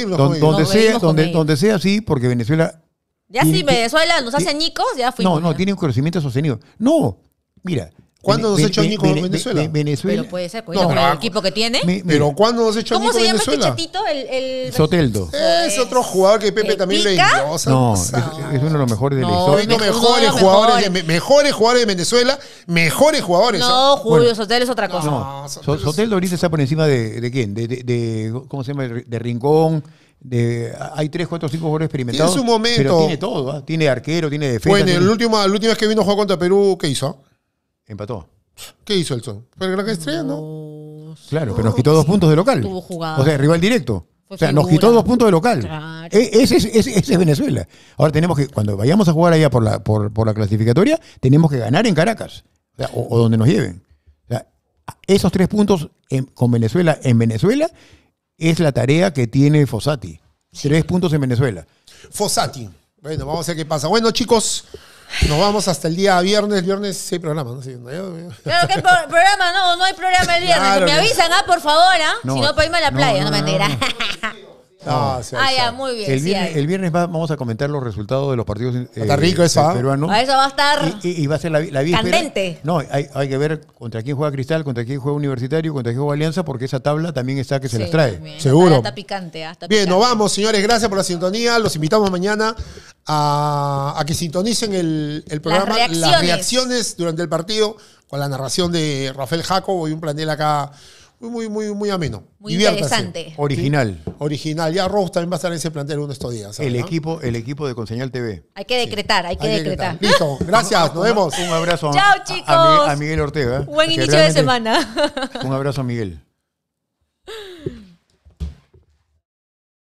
sea, donde, donde sea, sí, porque Venezuela. Ya sí, Venezuela nos hace añicos, ya fuimos. No, no, tiene un crecimiento sostenido. No, mira, ¿Cuándo nos echó Nico en Venezuela? Venezuela. Pero puede ser, puede no, el equipo que tiene. pero ¿cuándo nos echó Nico en Venezuela? ¿Cómo se llama este chetito? Soteldo. Es otro jugador que Pepe también le No, es, uno de los mejores de la historia. mejores jugadores, de, Venezuela, mejores jugadores. No, ¿eh? Julio bueno, Soteldo es otra cosa. Soteldo, Soteldo ahorita está por encima de, quién? De, ¿Cómo se llama? De Rincón. hay tres, cuatro, cinco jugadores experimentados. En su momento. tiene todo, ¿ah? tiene arquero, tiene defensa. Bueno, la última vez que vino a jugar contra Perú, ¿qué hizo? Empató. ¿Qué hizo el Son? Fue el gran estrella, ¿no? Claro, pero nos quitó dos puntos de local. O sea, rival directo. o sea, nos quitó dos puntos de local. E, ese, es Venezuela. Ahora tenemos que, cuando vayamos a jugar allá por la, por, la clasificatoria, tenemos que ganar en Caracas. O, donde nos lleven. esos tres puntos con Venezuela en Venezuela es la tarea que tiene Fossati. Tres puntos en Venezuela. Fossati. Bueno, vamos a ver qué pasa. Bueno, chicos. Nos vamos hasta el día viernes. El Viernes sí hay programa, ¿no? Sí, no Claro que hay programa, no, no hay programa el viernes. me avisan, ah, por favor, ¿ah? si no, para pues irme a la playa, no, me enteras. [LAUGHS] Ah, ah muy bien. El viernes, vamos a comentar los resultados de los partidos eh, rico eh, ¿ah? peruanos. A eso va a estar. Y, va a ser la, Candente. No, hay, que ver contra quién juega Cristal, contra quién juega Universitario, contra quién juega Alianza, porque esa tabla también está que se las trae. seguro. Está picante, hasta ah, Bien, nos vamos, señores. Gracias por la sintonía. Los invitamos mañana a, que sintonicen el, programa. las reacciones durante el partido con la narración de Rafael Jacobo y un plantel acá muy, muy, muy ameno. Muy interesante. Original. Original. Ya Rose también va a estar en ese plantel uno de estos días. El equipo, el equipo de Conseñal TV. Hay que decretar, hay que decretar. Listo. Gracias. Nos [LAUGHS] vemos. Un abrazo. Chao, chicos. A, Miguel, Ortega. Buen inicio de semana. Un abrazo a Miguel.